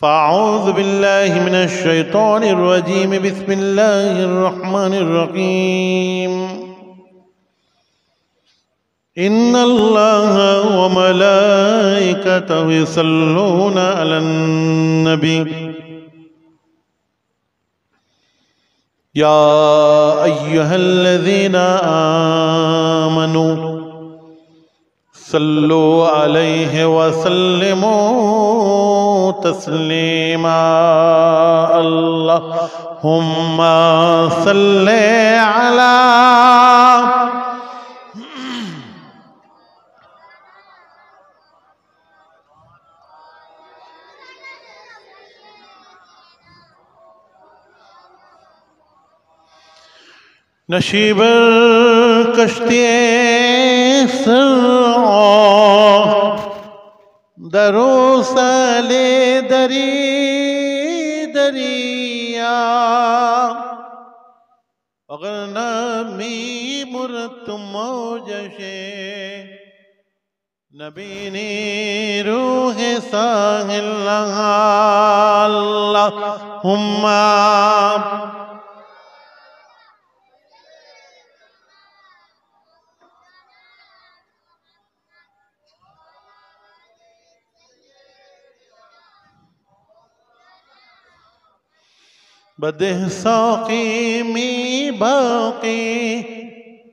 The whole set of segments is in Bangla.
فأعوذ بالله من الشيطان الرجيم بسم الله الرحمن الرحيم إن الله وملائكته يصلون على النبي يا أيها الذين آمنوا صلوا عليه وسلموا تسليما اللهم صل على نشیب کشتی درو سلے دری دریا اگر مر تم جشے نبی نی روح اللہ ہوم بده ساقي مي باقي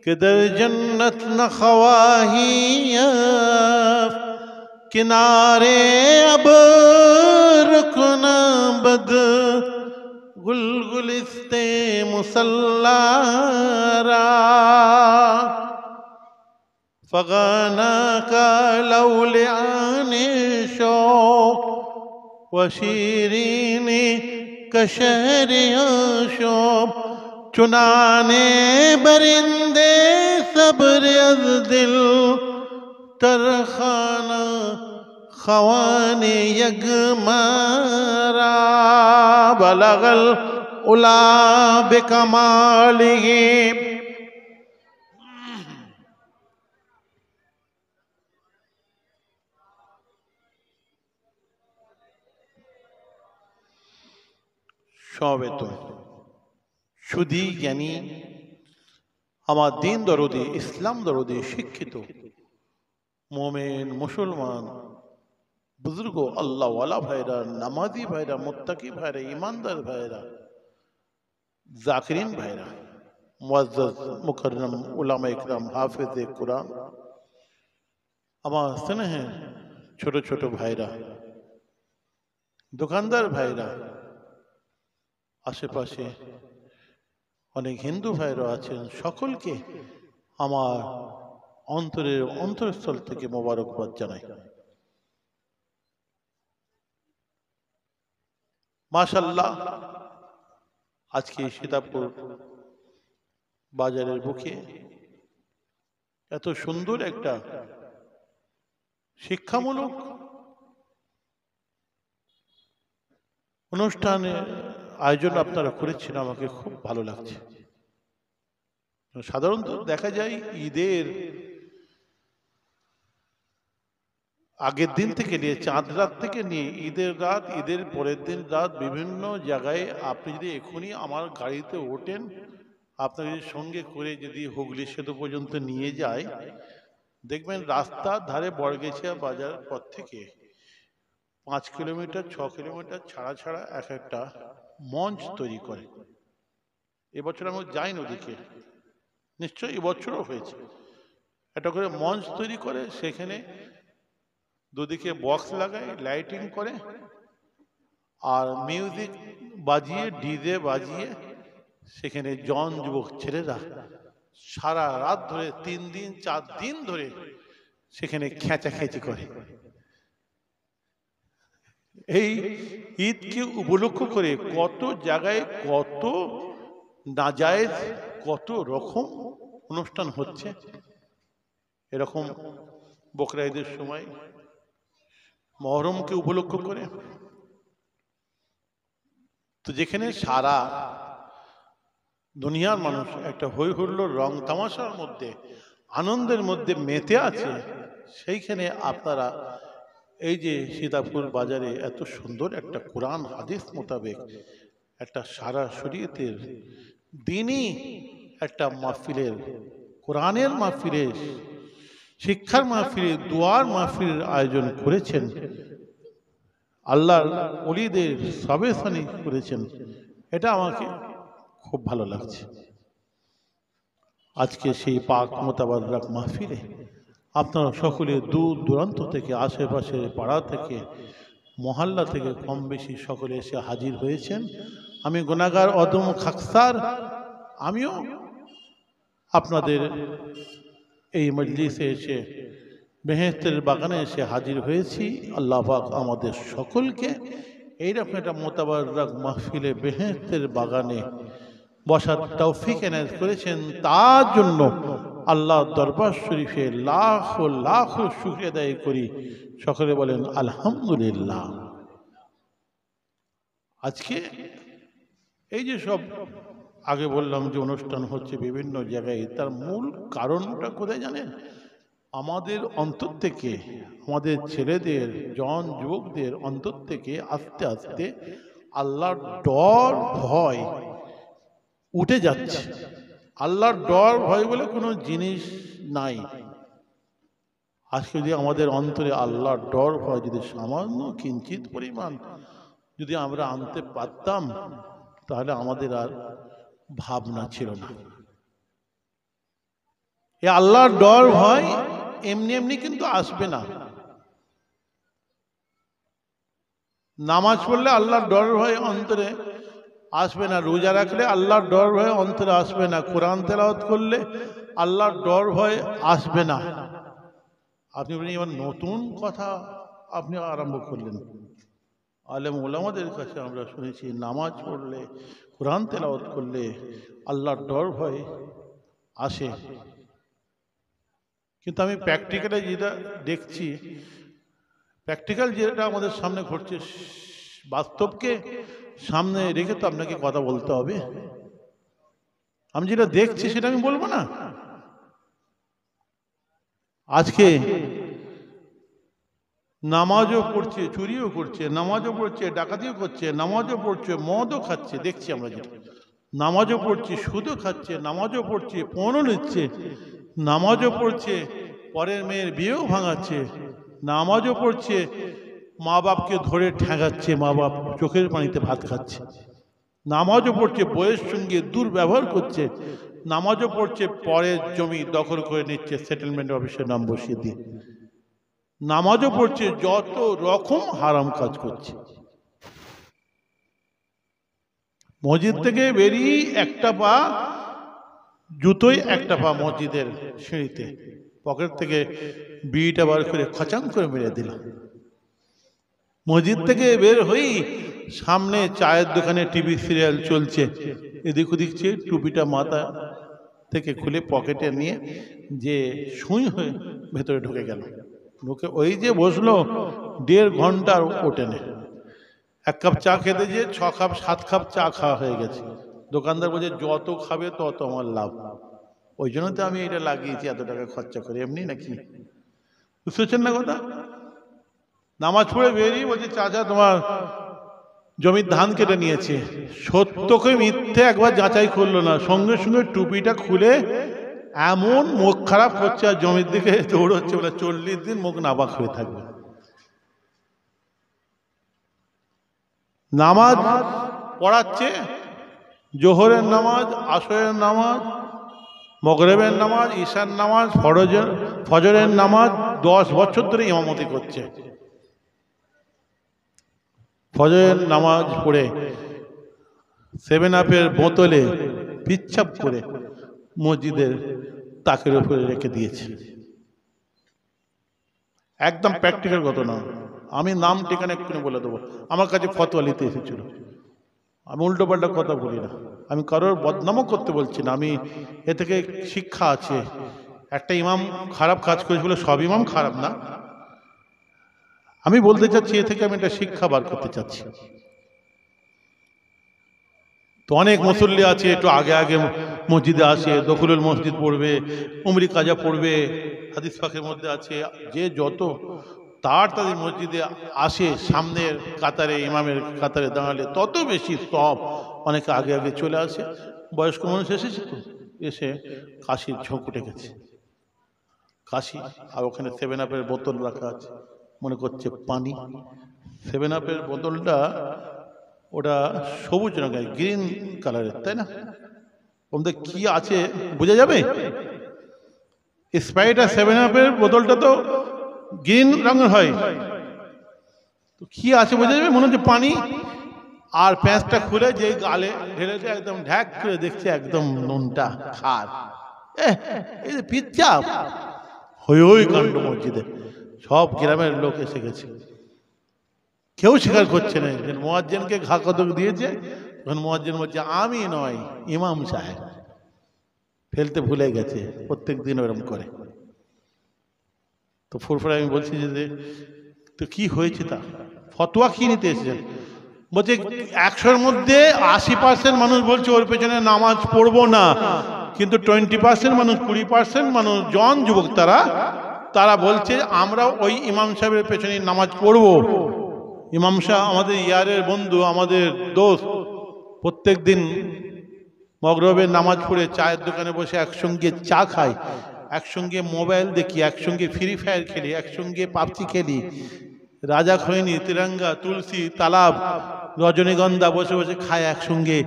كدر جنة خواهيف كناري أبركنا غلغل استي മുസല്ലാര فغناك لول لعاني شوق وشيريني کشو چنانے برندے صبر از دل ترخانہ خوان یگ ماب لگل الا بکال تو شدی یعنی اما دین درودی اسلام درودی تو مومن مسلمان بزرگو اللہ والا بھائرہ نمازی بھائرہ متقی بھائرہ ایماندار بھائرہ ذاکرین بھائرہ معزز مکرم علام اکرام حافظ قرآن اما سنہیں چھوٹے چھوٹے بھائرہ دکاندار بھائرہ আশেপাশে অনেক হিন্দু ভাইরা আছেন সকলকে আমার অন্তরের অন্তরস্থল থেকে মোবারকবাদ জানাই মাশাল্লাহ আজকে সীতাপুর বাজারের বুকে এত সুন্দর একটা শিক্ষামূলক অনুষ্ঠানে আয়োজন আপনারা করেছেন আমাকে খুব ভালো লাগছে সাধারণত দেখা যায় ঈদের আগের দিন থেকে নিয়ে চাঁদ রাত থেকে নিয়ে ঈদের রাত ঈদের পরের দিন রাত বিভিন্ন জায়গায় আপনি যদি এখনই আমার গাড়িতে ওঠেন আপনাকে যদি সঙ্গে করে যদি হুগলি সেতু পর্যন্ত নিয়ে যায় দেখবেন রাস্তার ধারে বড়গেছিয়া বাজার পর থেকে পাঁচ কিলোমিটার ছ কিলোমিটার ছাড়া ছাড়া এক একটা মঞ্চ তৈরি করে এবছর আমি যাইনি ওদিকে নিশ্চয়ই এবছরও হয়েছে একটা করে মঞ্চ তৈরি করে সেখানে দুদিকে বক্স লাগায় লাইটিং করে আর মিউজিক বাজিয়ে ডিজে বাজিয়ে সেখানে জন যুবক ছেলেরা সারা রাত ধরে তিন দিন চার দিন ধরে সেখানে খেঁচি করে এই ঈদকে উপলক্ষ করে কত জায়গায় কত নাজায়েজ কত রকম অনুষ্ঠান হচ্ছে এরকম বকরা ঈদের সময় মহরমকে উপলক্ষ করে তো যেখানে সারা দুনিয়ার মানুষ একটা হৈ হুল্লোর রং তামাশার মধ্যে আনন্দের মধ্যে মেতে আছে সেইখানে আপনারা এই যে সীতাপুর বাজারে এত সুন্দর একটা কোরআন হাদিস মোতাবেক একটা সারা শরীয়তের দিনই একটা মাহফিলের কোরআনের মাহফিলের শিক্ষার মাহফিলে দোয়ার মাহফিলের আয়োজন করেছেন আল্লাহর অলিদের সাবেসানি করেছেন এটা আমাকে খুব ভালো লাগছে আজকে সেই পাক মোতাবাদ মাহফিলে আপনারা সকলে দূর দূরান্ত থেকে আশেপাশে পাড়া থেকে মহল্লা থেকে কম বেশি সকলে এসে হাজির হয়েছেন আমি গোনাগার অদম খাকসার আমিও আপনাদের এই মজলিসে এসে মেহেস্তের বাগানে এসে হাজির হয়েছি আল্লাহাক আমাদের সকলকে এইরকম একটা মোতাবাদ মাহফিলে বেহেস্তের বাগানে বসার তৌফিক এনায়ত করেছেন তার জন্য আল্লাহ দরবার শরীফে লাখ লাখ সুখে দায়ী করি সকলে বলেন আলহামদুলিল্লাহ আজকে এই যে সব আগে বললাম যে অনুষ্ঠান হচ্ছে বিভিন্ন জায়গায় তার মূল কারণটা কোথায় জানেন আমাদের অন্তর থেকে আমাদের ছেলেদের জন যুবকদের অন্তর থেকে আস্তে আস্তে আল্লাহর ডর ভয় উঠে যাচ্ছে আল্লাহর ডর ভয় বলে কোনো জিনিস নাই আজকে যদি আমাদের অন্তরে আল্লাহর ডর ভয় যদি সামান্য কিঞ্চিত পরিমাণ যদি আমরা আনতে পারতাম তাহলে আমাদের আর ভাবনা ছিল না এ আল্লাহর ডর ভয় এমনি এমনি কিন্তু আসবে না নামাজ পড়লে আল্লাহর ডর ভয় অন্তরে আসবে না রোজা রাখলে আল্লাহর ডর ভয়ে অন্তরে আসবে না কোরআন তেলাওত করলে আল্লাহর ডর ভয়ে আসবে না আপনি বলেন এবার নতুন কথা আপনি আরম্ভ করলেন আলেম ওলামাদের কাছে আমরা শুনেছি নামাজ পড়লে কোরআন তেলাওয়াত করলে আল্লাহর ডর ভয়ে আসে কিন্তু আমি প্র্যাকটিক্যালে যেটা দেখছি প্র্যাকটিক্যাল যেটা আমাদের সামনে ঘটছে বাস্তবকে সামনে রেখে তো আপনাকে কথা বলতে হবে আমি যেটা দেখছি সেটা আমি বলবো না আজকে নামাজও পড়ছে চুরিও করছে নামাজও পড়ছে ডাকাতিও করছে নামাজও পড়ছে মদও খাচ্ছে দেখছি আমরা যেটা নামাজও পড়ছে সুদও খাচ্ছে নামাজও পড়ছে পণও নিচ্ছে নামাজও পড়ছে পরের মেয়ের বিয়েও ভাঙাচ্ছে নামাজও পড়ছে মা বাপকে ধরে ঠেঙাচ্ছে মা বাপ চোখের পানিতে ভাত খাচ্ছে নামাজও পড়ছে বইয়ের সঙ্গে দুর্ব্যবহার করছে নামাজও পড়ছে পরের জমি দখল করে নিচ্ছে সেটেলমেন্ট অফিসের নাম বসিয়ে দিয়ে নামাজও পড়ছে যত রকম হারাম কাজ করছে মসজিদ থেকে বেরিয়ে একটা পা জুতোই একটা পা মসজিদের সিঁড়িতে পকেট থেকে বিড়িটা বার করে খচাং করে মেরে দিলাম মসজিদ থেকে বের হই সামনে চায়ের দোকানে টিভি সিরিয়াল চলছে এদিক ওদিক টুপিটা মাথা থেকে খুলে পকেটে নিয়ে যে শুঁই হয়ে ভেতরে ঢুকে গেল ঢুকে ওই যে বসলো দেড় ঘন্টার ওটেনে এক কাপ চা খেতে যেয়ে ছ কাপ সাত কাপ চা খাওয়া হয়ে গেছে দোকানদার বলছে যত খাবে তত আমার লাভ ওই জন্য তো আমি এটা লাগিয়েছি এত টাকা খরচা করি এমনি নাকি বুঝতে পারছেন না কথা নামাজ পড়ে বেরিয়ে বলছে চাচা তোমার জমির ধান কেটে নিয়েছে সত্যকে মিথ্যে একবার যাচাই করলো না সঙ্গে সঙ্গে টুপিটা খুলে এমন মুখ খারাপ করছে আর জমির দিকে দৌড়চ্ছে বলে চল্লিশ দিন মুখ নাবাক হয়ে থাকবে নামাজ পড়াচ্ছে জোহরের নামাজ আসরের নামাজ মগরেবের নামাজ ঈশার নামাজ ফরজের ফজরের নামাজ দশ বছর ধরে ইমামতি করছে ফজরের নামাজ পড়ে সেভেন আপের বোতলে পিচ্ছাপ করে মসজিদের তাকের উপরে রেখে দিয়েছে একদম প্র্যাকটিক্যাল ঘটনা আমি নাম ঠিকানা একটু বলে দেবো আমার কাছে ফতোয়া নিতে এসেছিল আমি উল্টোপাল্টা কথা বলি না আমি কারোর বদনামও করতে বলছি না আমি এ থেকে শিক্ষা আছে একটা ইমাম খারাপ কাজ করেছে বলে সব ইমাম খারাপ না আমি বলতে চাচ্ছি এ থেকে আমি একটা শিক্ষা বার করতে চাচ্ছি তো অনেক মুসল্লি আছে একটু আগে আগে মসজিদে আসে দখলুল মসজিদ পড়বে উমরি কাজা পড়বে হাদিস পাখের মধ্যে আছে যে যত তার তাদের মসজিদে আসে সামনের কাতারে ইমামের কাতারে দাঁড়ালে তত বেশি সব অনেকে আগে আগে চলে আসে বয়স্ক মানুষ এসেছে তো এসে কাশির ঝোঁক উঠে গেছে কাশি আর ওখানে সেভেন আপের বোতল রাখা আছে মনে করছে পানি সেভেন আপের বোতলটা ওটা সবুজ রঙের গ্রিন কালারের তাই না ওদের কি আছে বোঝা যাবে স্প্রাইট আর সেভেন আপের বোতলটা তো গ্রিন রঙের হয় তো কি আছে বোঝা যাবে মনে হচ্ছে পানি আর প্যাঁচটা খুলে যে গালে ঢেলেছে একদম ঢ্যাক করে দেখছে একদম নুনটা খার এই পিচ্চা হই হই কাণ্ড মসজিদে সব গ্রামের লোক এসে গেছে কেউ স্বীকার করছে না যে মোয়াজ্জেনকে ঘা কদক দিয়েছে তখন মোয়াজ্জেন বলছে আমি নয় ইমাম সাহেব ফেলতে ভুলে গেছে প্রত্যেক দিন ওরম করে তো ফুরফুরে আমি বলছি যে তো কি হয়েছে তা ফতোয়া কি নিতে এসেছেন বলছে একশোর মধ্যে আশি পার্সেন্ট মানুষ বলছে ওর পেছনে নামাজ পড়বো না কিন্তু টোয়েন্টি পার্সেন্ট মানুষ কুড়ি পার্সেন্ট মানুষ জন যুবক তারা তারা বলছে আমরা ওই ইমাম সাহেবের পেছনে নামাজ পড়ব ইমাম সাহ আমাদের ইয়ারের বন্ধু আমাদের দোস্ত প্রত্যেক দিন মগরবে নামাজ পড়ে চায়ের দোকানে বসে একসঙ্গে চা খাই একসঙ্গে মোবাইল দেখি একসঙ্গে ফ্রি ফায়ার খেলি একসঙ্গে পাবজি খেলি রাজা খৈনি তিরঙ্গা তুলসী তালাব রজনীগন্ধা বসে বসে খায় একসঙ্গে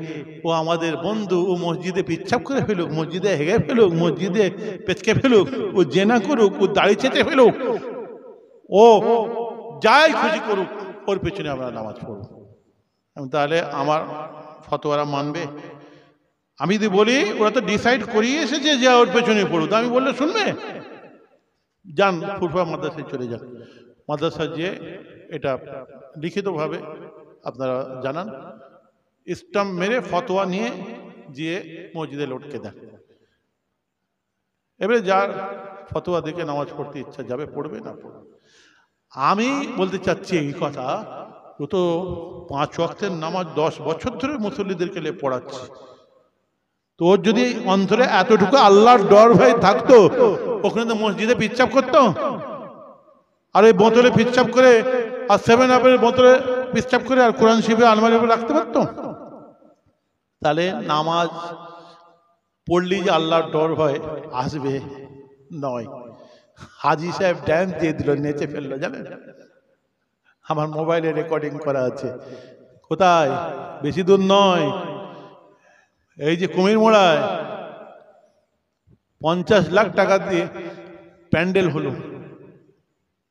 ও আমাদের বন্ধু ও মসজিদে পিচ্ছাপ করে ফেলুক মসজিদে হেগে ফেলুক মসজিদে পেচকে ফেলুক ও জেনা করুক ও দাড়ি চেটে ফেলুক ও যাই খুশি করুক ওর পেছনে আমরা নামাজ পড়ব তাহলে আমার ফতোয়ারা মানবে আমি যদি বলি ওরা তো ডিসাইড করিয়ে এসেছে যে ওর পেছনে পড়ুক আমি বললে শুনবে যান ফুরফা মাদ্রাসায় চলে যান মাদ্রাসা যে এটা লিখিতভাবে আপনারা জানান স্টাম্প মেরে ফতোয়া নিয়ে গিয়ে মসজিদে লটকে দেন এবারে যার ফতোয়া দেখে নামাজ পড়তে ইচ্ছা যাবে পড়বে না পড়বে আমি বলতে চাচ্ছি এই কথা ও তো পাঁচ ওয়াক্তের নামাজ দশ বছর ধরে মুসল্লিদেরকে পড়াচ্ছে তো ওর যদি অন্তরে এতটুকু আল্লাহর ডর ভাই থাকতো ওখানে তো মসজিদে পিচ্ছাপ করতো আর ওই বোতলে পিচ্ছাপ করে আর সেভেন আপের বোতলে পিস্টাপ করে আর কোরআন শিবে আলমারি উপরে রাখতে পারত তাহলে নামাজ পড়লি যে আল্লাহর ডর হয় আসবে নয় হাজি সাহেব ড্যান্স দিয়ে দিল নেচে ফেললো জানেন আমার মোবাইলে রেকর্ডিং করা আছে কোথায় বেশি দূর নয় এই যে কুমির মোড়ায় পঞ্চাশ লাখ টাকা দিয়ে প্যান্ডেল হলো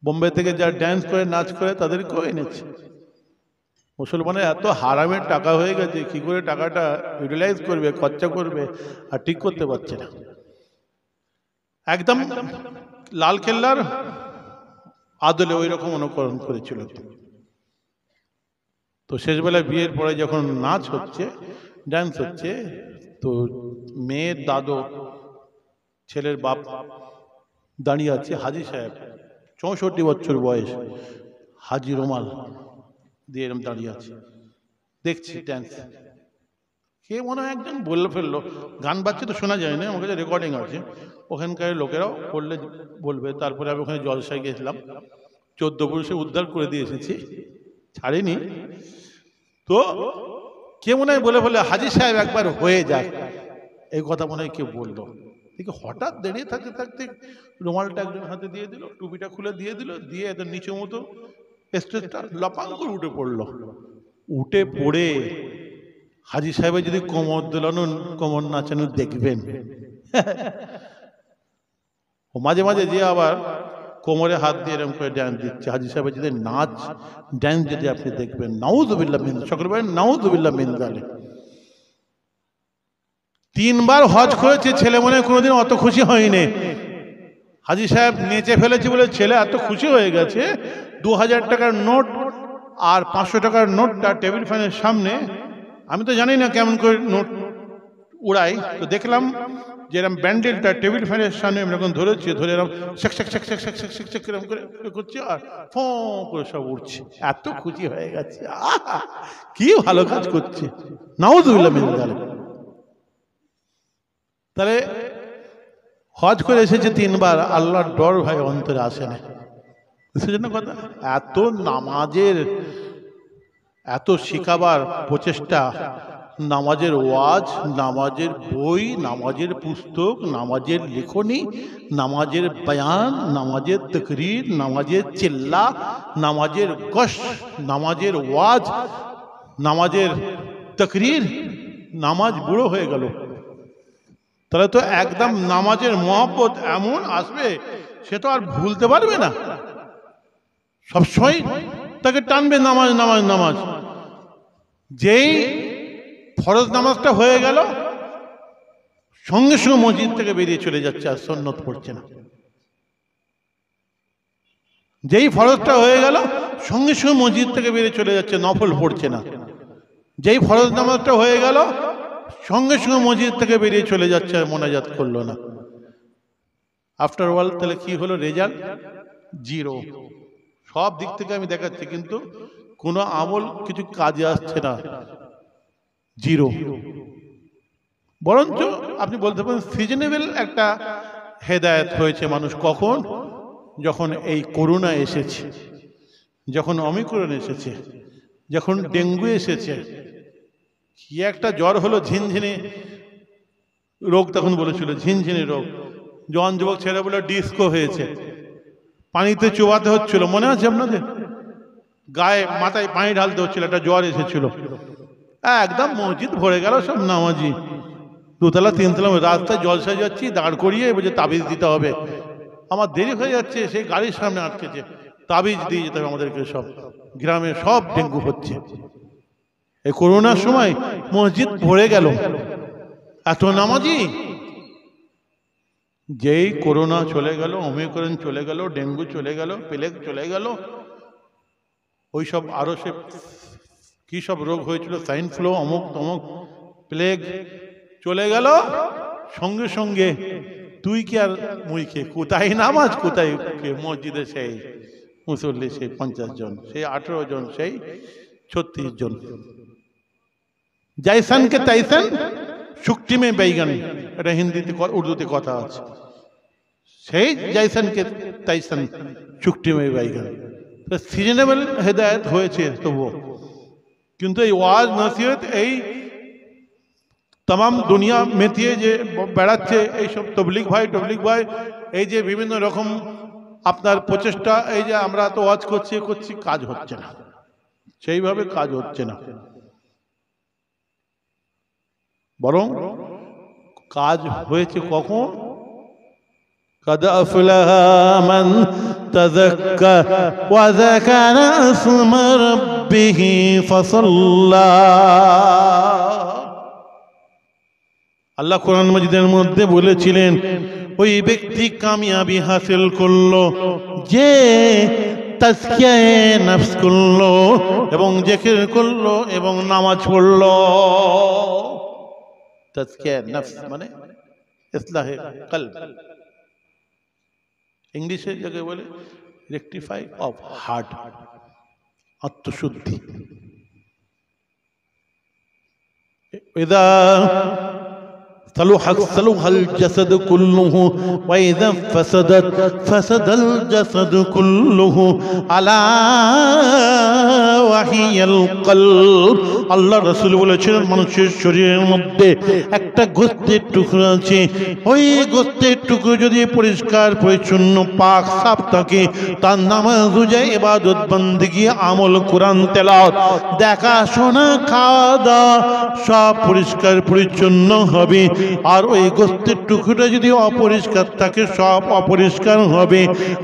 বোম্বে থেকে যারা ড্যান্স করে নাচ করে তাদেরকেও এনেছে মুসলমানের এত হারামের টাকা হয়ে গেছে কী করে টাকাটা ইউটিলাইজ করবে খরচা করবে আর ঠিক করতে পারছে না একদম লালকেল্লার আদলে ওই রকম অনুকরণ করেছিল তো শেষবেলা বিয়ের পরে যখন নাচ হচ্ছে ডান্স হচ্ছে তো মেয়ের দাদু ছেলের বাপ দাঁড়িয়ে আছে হাজি সাহেব চৌষট্টি বছর বয়স হাজি রোমাল দিয়ে এরম দাঁড়িয়ে আছে দেখছি ড্যান্স কে মনে হয় একজন বলে ফেললো গান বাজছে তো শোনা যায় না আমার কাছে রেকর্ডিং আছে ওখানকার লোকেরাও বললে বলবে তারপরে আমি ওখানে জলসায় গেছিলাম চোদ্দ পুরুষে উদ্ধার করে দিয়ে এসেছি ছাড়িনি তো কে মনে হয় বলে বলে হাজির সাহেব একবার হয়ে যায় এই কথা মনে হয় কে বললো দেখি হঠাৎ দাঁড়িয়ে থাকতে থাকতে রুমালটা একজন হাতে দিয়ে দিল টুপিটা খুলে দিয়ে দিল দিয়ে এদের নিচু মতো স্টেজটা লপাং করে উঠে পড়লো উঠে পড়ে হাজি সাহেবের যদি কোমর দোলানো কোমর নাচানো দেখবেন মাঝে মাঝে যে আবার কোমরে হাত দিয়ে এরকম করে ড্যান্স দিচ্ছে হাজি সাহেবের যদি নাচ ড্যান্স যদি আপনি দেখবেন নাউজুবিল্লা মিন সকলবার নাউজুবিল্লা মিন জালে তিনবার হজ করেছে ছেলে মনে কোনোদিন অত খুশি হয়নি হাজি সাহেব নেচে ফেলেছে বলে ছেলে এত খুশি হয়ে গেছে দু হাজার টাকার নোট আর পাঁচশো টাকার নোটটা টেবিল ফ্যানের সামনে আমি তো জানি না কেমন করে নোট উড়াই তো দেখলাম যে এরকম ব্যান্ডেলটা টেবিল ফ্যানের সামনে এরকম ধরেছি ধরে এরকম এরকম করে করছি আর ফ করে সব উঠছে এত খুশি হয়ে গেছে কি ভালো কাজ করছে নাও দুল্লা তাহলে হজ করে এসেছে তিনবার আল্লাহর ডর ভাই অন্তরে আসে না সেজন্য কথা এত নামাজের এত শিখাবার প্রচেষ্টা নামাজের ওয়াজ নামাজের বই নামাজের পুস্তক নামাজের লেখনী নামাজের বয়ান নামাজের তকরির নামাজের চেল্লা নামাজের কষ নামাজের ওয়াজ নামাজের তকরির নামাজ বুড়ো হয়ে গেল তাহলে তো একদম নামাজের মহব্বত এমন আসবে সে তো আর ভুলতে পারবে না সবসময় তাকে টানবে নামাজ নামাজ নামাজ যেই ফরজ নামাজটা হয়ে গেল সঙ্গে সঙ্গে মসজিদ থেকে বেরিয়ে চলে যাচ্ছে আর সন্নত পড়ছে না যেই ফরজটা হয়ে গেল সঙ্গে সঙ্গে মসজিদ থেকে বেরিয়ে চলে যাচ্ছে নফল পড়ছে না যেই ফরজ নামাজটা হয়ে গেল সঙ্গে সঙ্গে মসজিদ থেকে বেরিয়ে চলে যাচ্ছে আর মোনাজাত করলো না আফটার অল তাহলে কি হলো রেজাল্ট জিরো সব দিক থেকে আমি দেখাচ্ছি কিন্তু কোনো আমল কিছু কাজে আসছে না জিরো বরঞ্চ আপনি বলতে পারেন সিজনেবল একটা হেদায়ত হয়েছে মানুষ কখন যখন এই করোনা এসেছে যখন অমিক্রণ এসেছে যখন ডেঙ্গু এসেছে কি একটা জ্বর হলো ঝিনঝিনে রোগ তখন বলেছিল ঝিনঝিনে রোগ জন যুবক ছেলে বলে ডিস্কো হয়েছে পানিতে চোবাতে হচ্ছিল মনে আছে আপনাদের গায়ে মাথায় পানি ঢালতে হচ্ছিল একটা জ্বর এসেছিল একদম মসজিদ ভরে গেল সব নামাজি দুতলা তিনতলা রাস্তায় জল যাচ্ছি দাঁড় করিয়ে বলছে তাবিজ দিতে হবে আমার দেরি হয়ে যাচ্ছে সেই গাড়ির সামনে আটকেছে তাবিজ দিয়ে যেতে হবে আমাদেরকে সব গ্রামে সব ডেঙ্গু হচ্ছে এই করোনার সময় মসজিদ ভরে গেল এত নামাজি যেই করোনা চলে গেল অমিক্রণ চলে গেল ডেঙ্গু চলে গেল প্লেগ চলে গেল ওই সব আরও সে কী সব রোগ হয়েছিল সাইন ফ্লো অমুক তমুক প্লেগ চলে গেল সঙ্গে সঙ্গে তুই কি আর মুই কোথায় নামাজ কোথায় কে মসজিদে সেই মুসল্লি সেই পঞ্চাশ জন সেই আঠেরো জন সেই ছত্রিশ জন যাইসানকে তাইসান শুক্তিমে বেইগান এটা হিন্দিতে উর্দুতে কথা আছে সেই জাইসান কে তাইসান চুক্তি মেয়ে গেল সিজনেবল হেদায়ত হয়েছে তবুও কিন্তু এই ওয়াজ নসিহত এই তাম দুনিয়া মেতিয়ে যে বেড়াচ্ছে এইসব তবলিক ভাই টবলিক ভাই এই যে বিভিন্ন রকম আপনার প্রচেষ্টা এই যে আমরা তো ওয়াজ করছি করছি কাজ হচ্ছে না সেইভাবে কাজ হচ্ছে না বরং কাজ হয়েছে কখন قد أفلح من تذكر وذكر اسم ربه فصلى আল্লাহ কোরআন মজিদের মধ্যে বলেছিলেন ওই ব্যক্তি কামিয়াবি হাসিল করলো যে তাস্কিয়ায় নাফস করলো এবং জেকির করলো এবং নামাজ পড়লো তাস্কিয়ায় নাফস মানে ইসলাহে কলব ইংলিশে যাকে বলে রেকটিফাই অফ হার্ট আত্মশুদ্ধি এদা صلحت صلح الجسد كله وإذا فسدت فسد الجسد كله على وحي القلب আল্লাহ রসুল বলেছেন মানুষের শরীরের মধ্যে একটা গোস্তের টুকরো আছে ওই গোস্তের টুকরো যদি পরিষ্কার পরিচ্ছন্ন পাক সাপ থাকে তার নামাজ রোজা এবাদত বন্দিগি আমল কোরআন দেখা দেখাশোনা খাওয়া দাওয়া সব পরিষ্কার পরিচ্ছন্ন হবে আর ওই গোস্তের টুকরোটা যদি অপরিষ্কার থাকে সব অপরিষ্কার হবে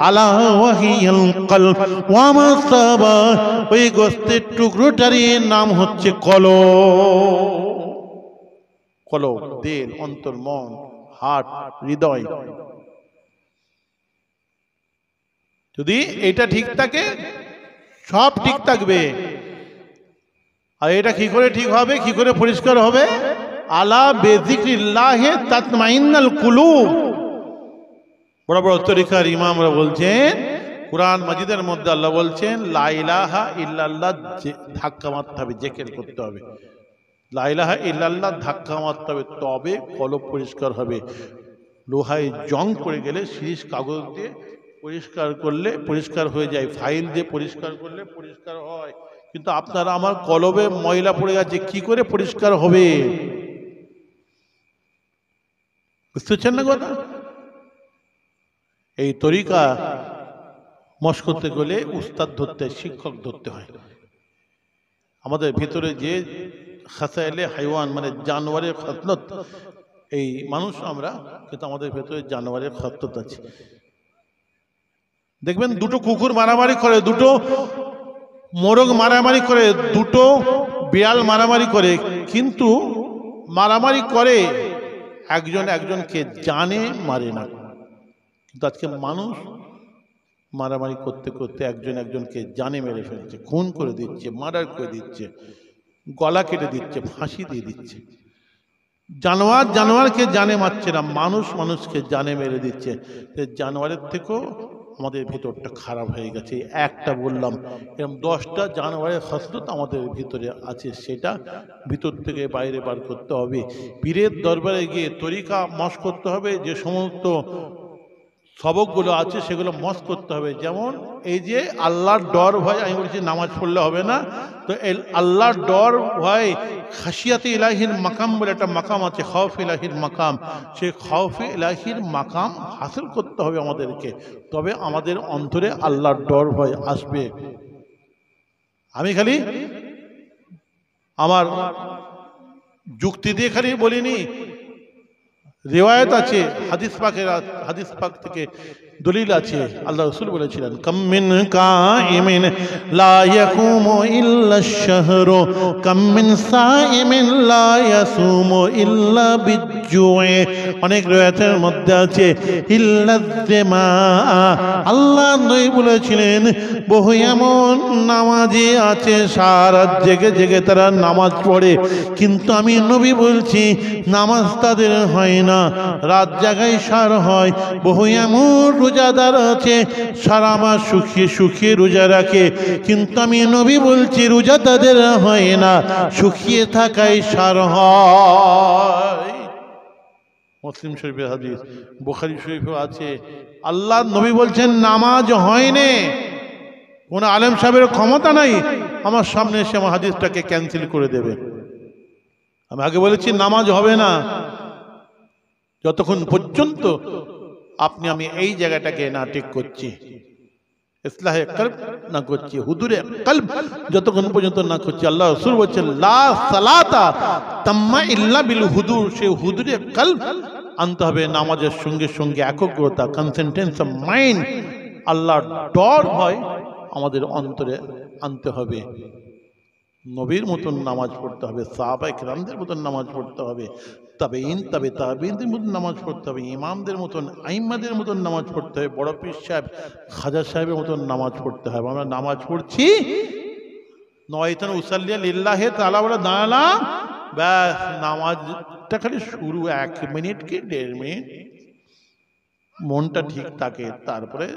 আলাহ ওই গোস্তের টুকরোটার নাম হচ্ছে কল কল দেন অন্তর মন হাট হৃদয় যদি এটা ঠিক থাকে সব ঠিক থাকবে আর এটা কি করে ঠিক হবে কি করে পরিষ্কার হবে আলা বেদিকিল্লাহে তৎমাইনাল কুলুব বড় বড় তরিকার ইমামরা বলছেন কোরআন মাজিদের মধ্যে আল্লাহ বলছেন লাইলাহা ইল্লাল্লাহ ধাক্কা মারতে হবে জেকের করতে হবে লাইলাহা ইল্লাল্লাহ ধাক্কা মারতে হবে তবে কলব পরিষ্কার হবে লোহায় জং করে গেলে সিরিজ কাগজ দিয়ে পরিষ্কার করলে পরিষ্কার হয়ে যায় ফাইল দিয়ে পরিষ্কার করলে পরিষ্কার হয় কিন্তু আপনারা আমার কলবে ময়লা পড়ে গেছে কি করে পরিষ্কার হবে বুঝতে না কথা এই তরিকা মস্কতে গেলে উস্তাদ ধরতে শিক্ষক ধরতে হয় আমাদের ভিতরে যে খাসাইলে হাইওয়ান মানে জানোয়ারের খতনত এই মানুষ আমরা কিন্তু আমাদের ভেতরে জানোয়ারের খতনত আছে দেখবেন দুটো কুকুর মারামারি করে দুটো মোরগ মারামারি করে দুটো বিড়াল মারামারি করে কিন্তু মারামারি করে একজন একজনকে জানে মারে না কিন্তু আজকে মানুষ মারামারি করতে করতে একজন একজনকে জানে মেরে ফেলছে খুন করে দিচ্ছে মার্ডার করে দিচ্ছে গলা কেটে দিচ্ছে ফাঁসি দিয়ে দিচ্ছে জানোয়ার জানোয়ারকে জানে মারছে না মানুষ মানুষকে জানে মেরে দিচ্ছে জানোয়ারের থেকেও আমাদের ভেতরটা খারাপ হয়ে গেছে একটা বললাম এরকম দশটা জানোয়ারের হস্তত আমাদের ভিতরে আছে সেটা ভিতর থেকে বাইরে বার করতে হবে পীরের দরবারে গিয়ে তরিকা মাস করতে হবে যে সমস্ত সবকগুলো আছে সেগুলো মস করতে হবে যেমন এই যে আল্লাহর ডর ভয় আমি বলছি নামাজ পড়লে হবে না তো এই আল্লাহর ডর ভয় খাসিয়াতে ইলাহির মাকাম বলে একটা মাকাম আছে খফ ইলাহির মাকাম সেই খফ ইলাহির মাকাম হাসিল করতে হবে আমাদেরকে তবে আমাদের অন্তরে আল্লাহর ডর ভয় আসবে আমি খালি আমার যুক্তি দিয়ে খালি বলিনি রেওয়ায়ত আছে হাদিস পাকের হাদিস পাক থেকে দলিল আছে আল্লাহ রসুল বলেছিলেন কমিন কাইমিন লা ইয়াকুমু ইল্লা শাহরু কম্মিন সাইমিন লা ইয়াসুমু ইল্লা বিজুয়ে অনেক রয়াতের মধ্যে আছে ইল্লা জিমা আল্লাহ নই বলেছিলেন বহু এমন নামাজি আছে সারা জেগে জেগে তারা নামাজ পড়ে কিন্তু আমি নবী বলছি নামাজ তাদের হয় না রাত জাগায় সার হয় বহু এমন রোজাদার আছে সারা মাস সুখে সুখে রোজা রাখে কিন্তু আমি নবী বলছি রোজা তাদের হয় না সুখিয়ে থাকাই সার মুসলিম শরীফের হাদিস বোখারি শরীফ আছে আল্লাহ নবী বলছেন নামাজ হয়নি কোন আলেম সাহেবের ক্ষমতা নাই আমার সামনে এসে আমার হাদিসটাকে ক্যান্সেল করে দেবে আমি আগে বলেছি নামাজ হবে না যতক্ষণ পর্যন্ত আপনি আমি এই জায়গাটাকে না ঠিক করছি ইসলাহে কল্প না করছি হুদুরে কল্প যতক্ষণ পর্যন্ত না করছি আল্লাহ রসুল বলছেন লা সালাতা তাম্মা ইল্লা বিল হুদুর সে হুদুরে কল্প আনতে হবে নামাজের সঙ্গে সঙ্গে একগ্রতা কনসেন্ট্রেন্স অফ মাইন্ড আল্লাহর ডর হয় আমাদের অন্তরে আনতে হবে নবীর মতন নামাজ পড়তে হবে সাহাবাই রামদের মতন নামাজ পড়তে হবে তাবেইন তবে তাবেইনদের মতন নামাজ পড়তে হবে ইমামদের মতন আইম্মাদের মতন নামাজ পড়তে হবে বড় পীর সাহেব খাজা সাহেবের মতন নামাজ পড়তে হবে আমরা নামাজ পড়ছি নয়তন উসাল্লিয়া লিল্লাহে তালা বলে দাঁড়ালাম ব্যাস নামাজটা খালি শুরু এক মিনিট কি দেড় মিনিট মনটা ঠিক থাকে তারপরে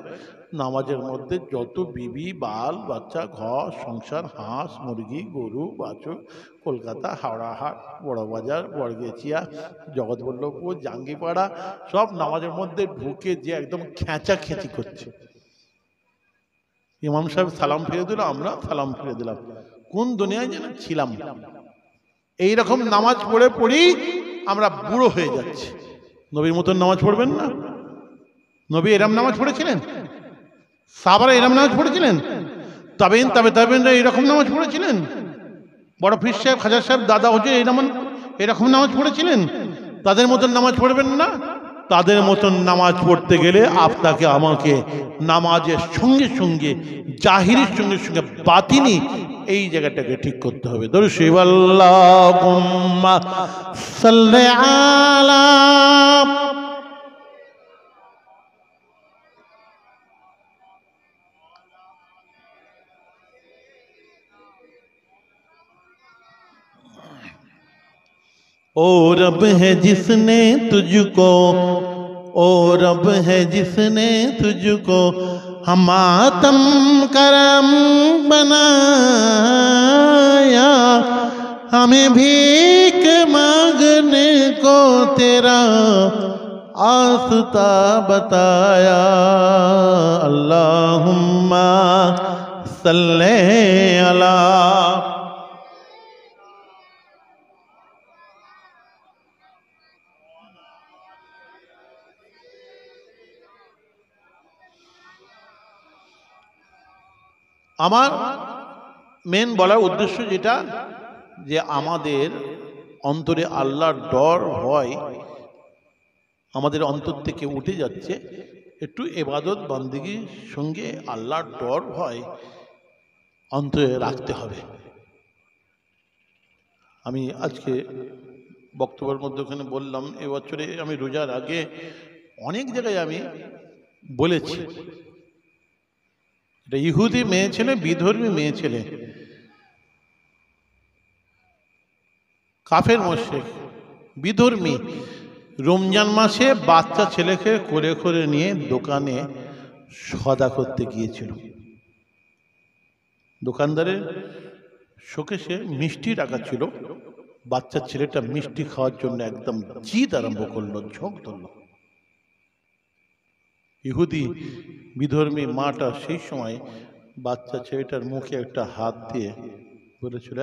নামাজের মধ্যে যত বিবি বাল বাচ্চা ঘর সংসার হাঁস মুরগি গরু বাছুর কলকাতা হাওড়াহাট বড়বাজার বড়গেচিয়া জগৎবল্লভপুর জাঙ্গিপাড়া সব নামাজের মধ্যে ঢুকে যে একদম খেঁচা খেঁচি করছে ইমাম সাহেব সালাম ফিরে দিল আমরা সালাম ফিরে দিলাম কোন দুনিয়ায় যেন ছিলাম এইরকম নামাজ পড়ে পড়ি আমরা বুড়ো হয়ে যাচ্ছি নবীর মতন নামাজ পড়বেন না নবী এরম নামাজ পড়েছিলেন সাবারা এরম নামাজ পড়েছিলেন তাবেন তাবে তাবেনরা এরকম নামাজ পড়েছিলেন বড় ফির সাহেব খাজা সাহেব দাদা হজুর এরকম এরকম নামাজ পড়েছিলেন তাদের মতন নামাজ পড়বেন না তাদের মতন নামাজ পড়তে গেলে আপনাকে আমাকে নামাজের সঙ্গে সঙ্গে জাহিরের সঙ্গে সঙ্গে বাতিনি এই জায়গাটাকে ঠিক করতে হবে ধরো শিবাল্লাহ او رب ہے جس نے تجھ کو او رب ہے جس نے تجھ کو ہم آتم کرم بنایا ہمیں بھیک مانگنے کو تیرا آستا بتایا اللہ صلی اللہ আমার মেন বলার উদ্দেশ্য যেটা যে আমাদের অন্তরে আল্লাহর ডর হয় আমাদের অন্তর থেকে উঠে যাচ্ছে একটু এবাদত বান্দিগির সঙ্গে আল্লাহর ডর হয় অন্তরে রাখতে হবে আমি আজকে বক্তব্যের মধ্যে ওখানে বললাম এবছরে আমি রোজার আগে অনেক জায়গায় আমি বলেছি এটা ইহুদি মেয়ে ছেলে বিধর্মী মেয়ে ছেলে কাফের মোশেক বিধর্মী রমজান মাসে বাচ্চা ছেলেকে করে করে নিয়ে দোকানে সদা করতে গিয়েছিল দোকানদারের শোকেশে মিষ্টি রাখা ছিল বাচ্চা ছেলেটা মিষ্টি খাওয়ার জন্য একদম জিদ আরম্ভ করলো ঝোঁক ধরলো ইহুদি বিধর্মী মাটা সেই সময় বাচ্চা ছেলেটার মুখে একটা হাত দিয়ে বলেছিল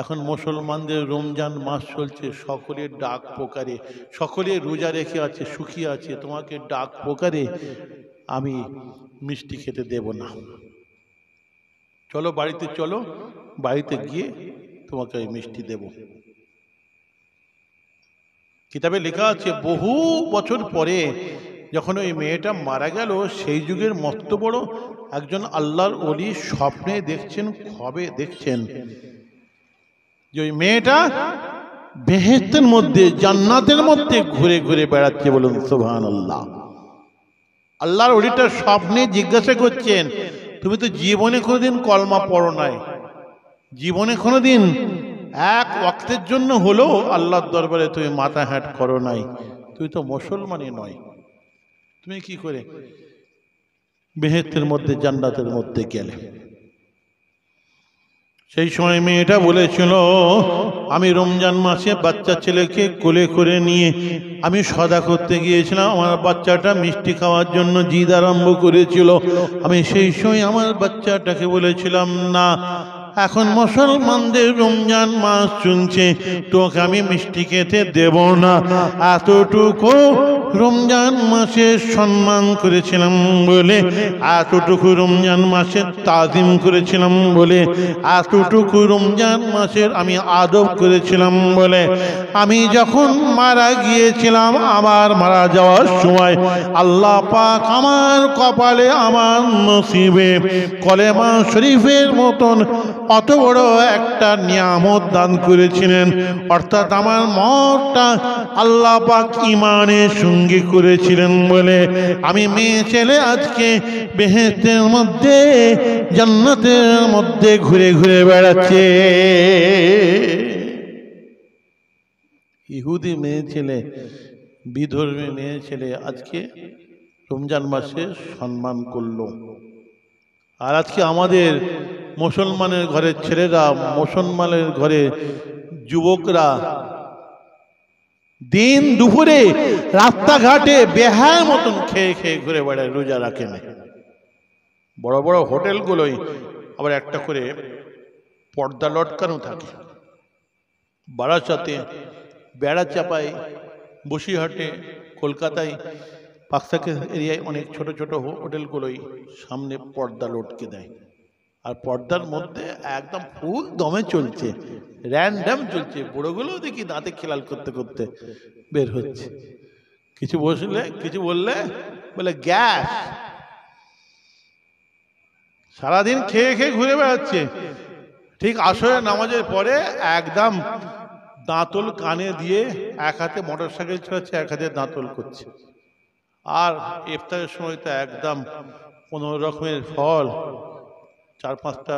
এখন মুসলমানদের রমজান মাস চলছে সকলে ডাক পোকারে সকলে রোজা রেখে আছে সুখী আছে তোমাকে ডাক পোকারে আমি মিষ্টি খেতে দেব না চলো বাড়িতে চলো বাড়িতে গিয়ে তোমাকে মিষ্টি দেব কিতাবে লেখা আছে বহু বছর পরে যখন ওই মেয়েটা মারা গেল সেই যুগের মস্ত বড় একজন আল্লাহর অলি স্বপ্নে দেখছেন খবে দেখছেন যে ওই মেয়েটা বেহেস্তের মধ্যে জান্নাতের মধ্যে ঘুরে ঘুরে বেড়াচ্ছে বলুন সোহান আল্লাহ আল্লাহর অলিটার স্বপ্নে জিজ্ঞাসা করছেন তুমি তো জীবনে কোনোদিন কলমা পড়ো নাই জীবনে কোনোদিন এক অক্তের জন্য হলেও আল্লাহর দরবারে তুমি মাথা হ্যাট করো নাই তুই তো মুসলমানই নয় তুমি কি করে বেহেতের মধ্যে জান্নাতের মধ্যে গেলে সেই সময় মেয়েটা বলেছিল আমি রমজান মাসে বাচ্চা ছেলেকে কোলে করে নিয়ে আমি সদা করতে গিয়েছিলাম আমার বাচ্চাটা মিষ্টি খাওয়ার জন্য জিদ আরম্ভ করেছিল আমি সেই সময় আমার বাচ্চাটাকে বলেছিলাম না এখন মুসলমানদের রমজান মাস চুনছে তোকে আমি মিষ্টি খেতে দেব না এতটুকু রমজান মাসের সম্মান করেছিলাম বলে এতটুকু রমজান মাসের তাজিম করেছিলাম বলে এতটুকু রমজান মাসের আমি আদব করেছিলাম বলে আমি যখন মারা গিয়েছিলাম আমার মারা যাওয়ার সময় আল্লাহ পাক আমার কপালে আমার নসিবে কলেমা শরীফের মতন অত বড় একটা নিয়ামত দান করেছিলেন অর্থাৎ আমার মতটা আল্লাহ পাক ইমানে শুন সঙ্গী করেছিলেন বলে আমি মেয়ে ছেলে আজকে বেহেস্তের মধ্যে জান্নাতের মধ্যে ঘুরে ঘুরে বেড়াচ্ছে ইহুদি মেয়ে ছেলে বিধর্মী মেয়ে ছেলে আজকে রমজান মাসে সম্মান করল আর আজকে আমাদের মুসলমানের ঘরের ছেলেরা মুসলমানের ঘরে যুবকরা দিন দুপুরে রাস্তাঘাটে বেহার মতন খেয়ে খেয়ে ঘুরে বেড়ায় রোজা রাখে না বড় বড় হোটেলগুলোই আবার একটা করে পর্দা লটকানো থাকে বারাসাতে বেড়া চাপায় বসিরহাটে কলকাতায় পাকসাকে এরিয়ায় অনেক ছোট ছোট হোটেলগুলোই সামনে পর্দা লটকে দেয় আর পর্দার মধ্যে একদম ফুল দমে চলছে র্যান্ডম চলছে বুড়োগুলো দেখি দাঁতে খেলাল করতে করতে বের হচ্ছে কিছু বসলে কিছু বললে বলে গ্যাস সারাদিন খেয়ে খেয়ে ঘুরে বেড়াচ্ছে ঠিক আসরে নামাজের পরে একদম দাঁতল কানে দিয়ে এক হাতে মোটর সাইকেল চলেছে এক হাতে দাঁতল করছে আর ইফতারের সময় তো একদম কোনো রকমের ফল چار پانچ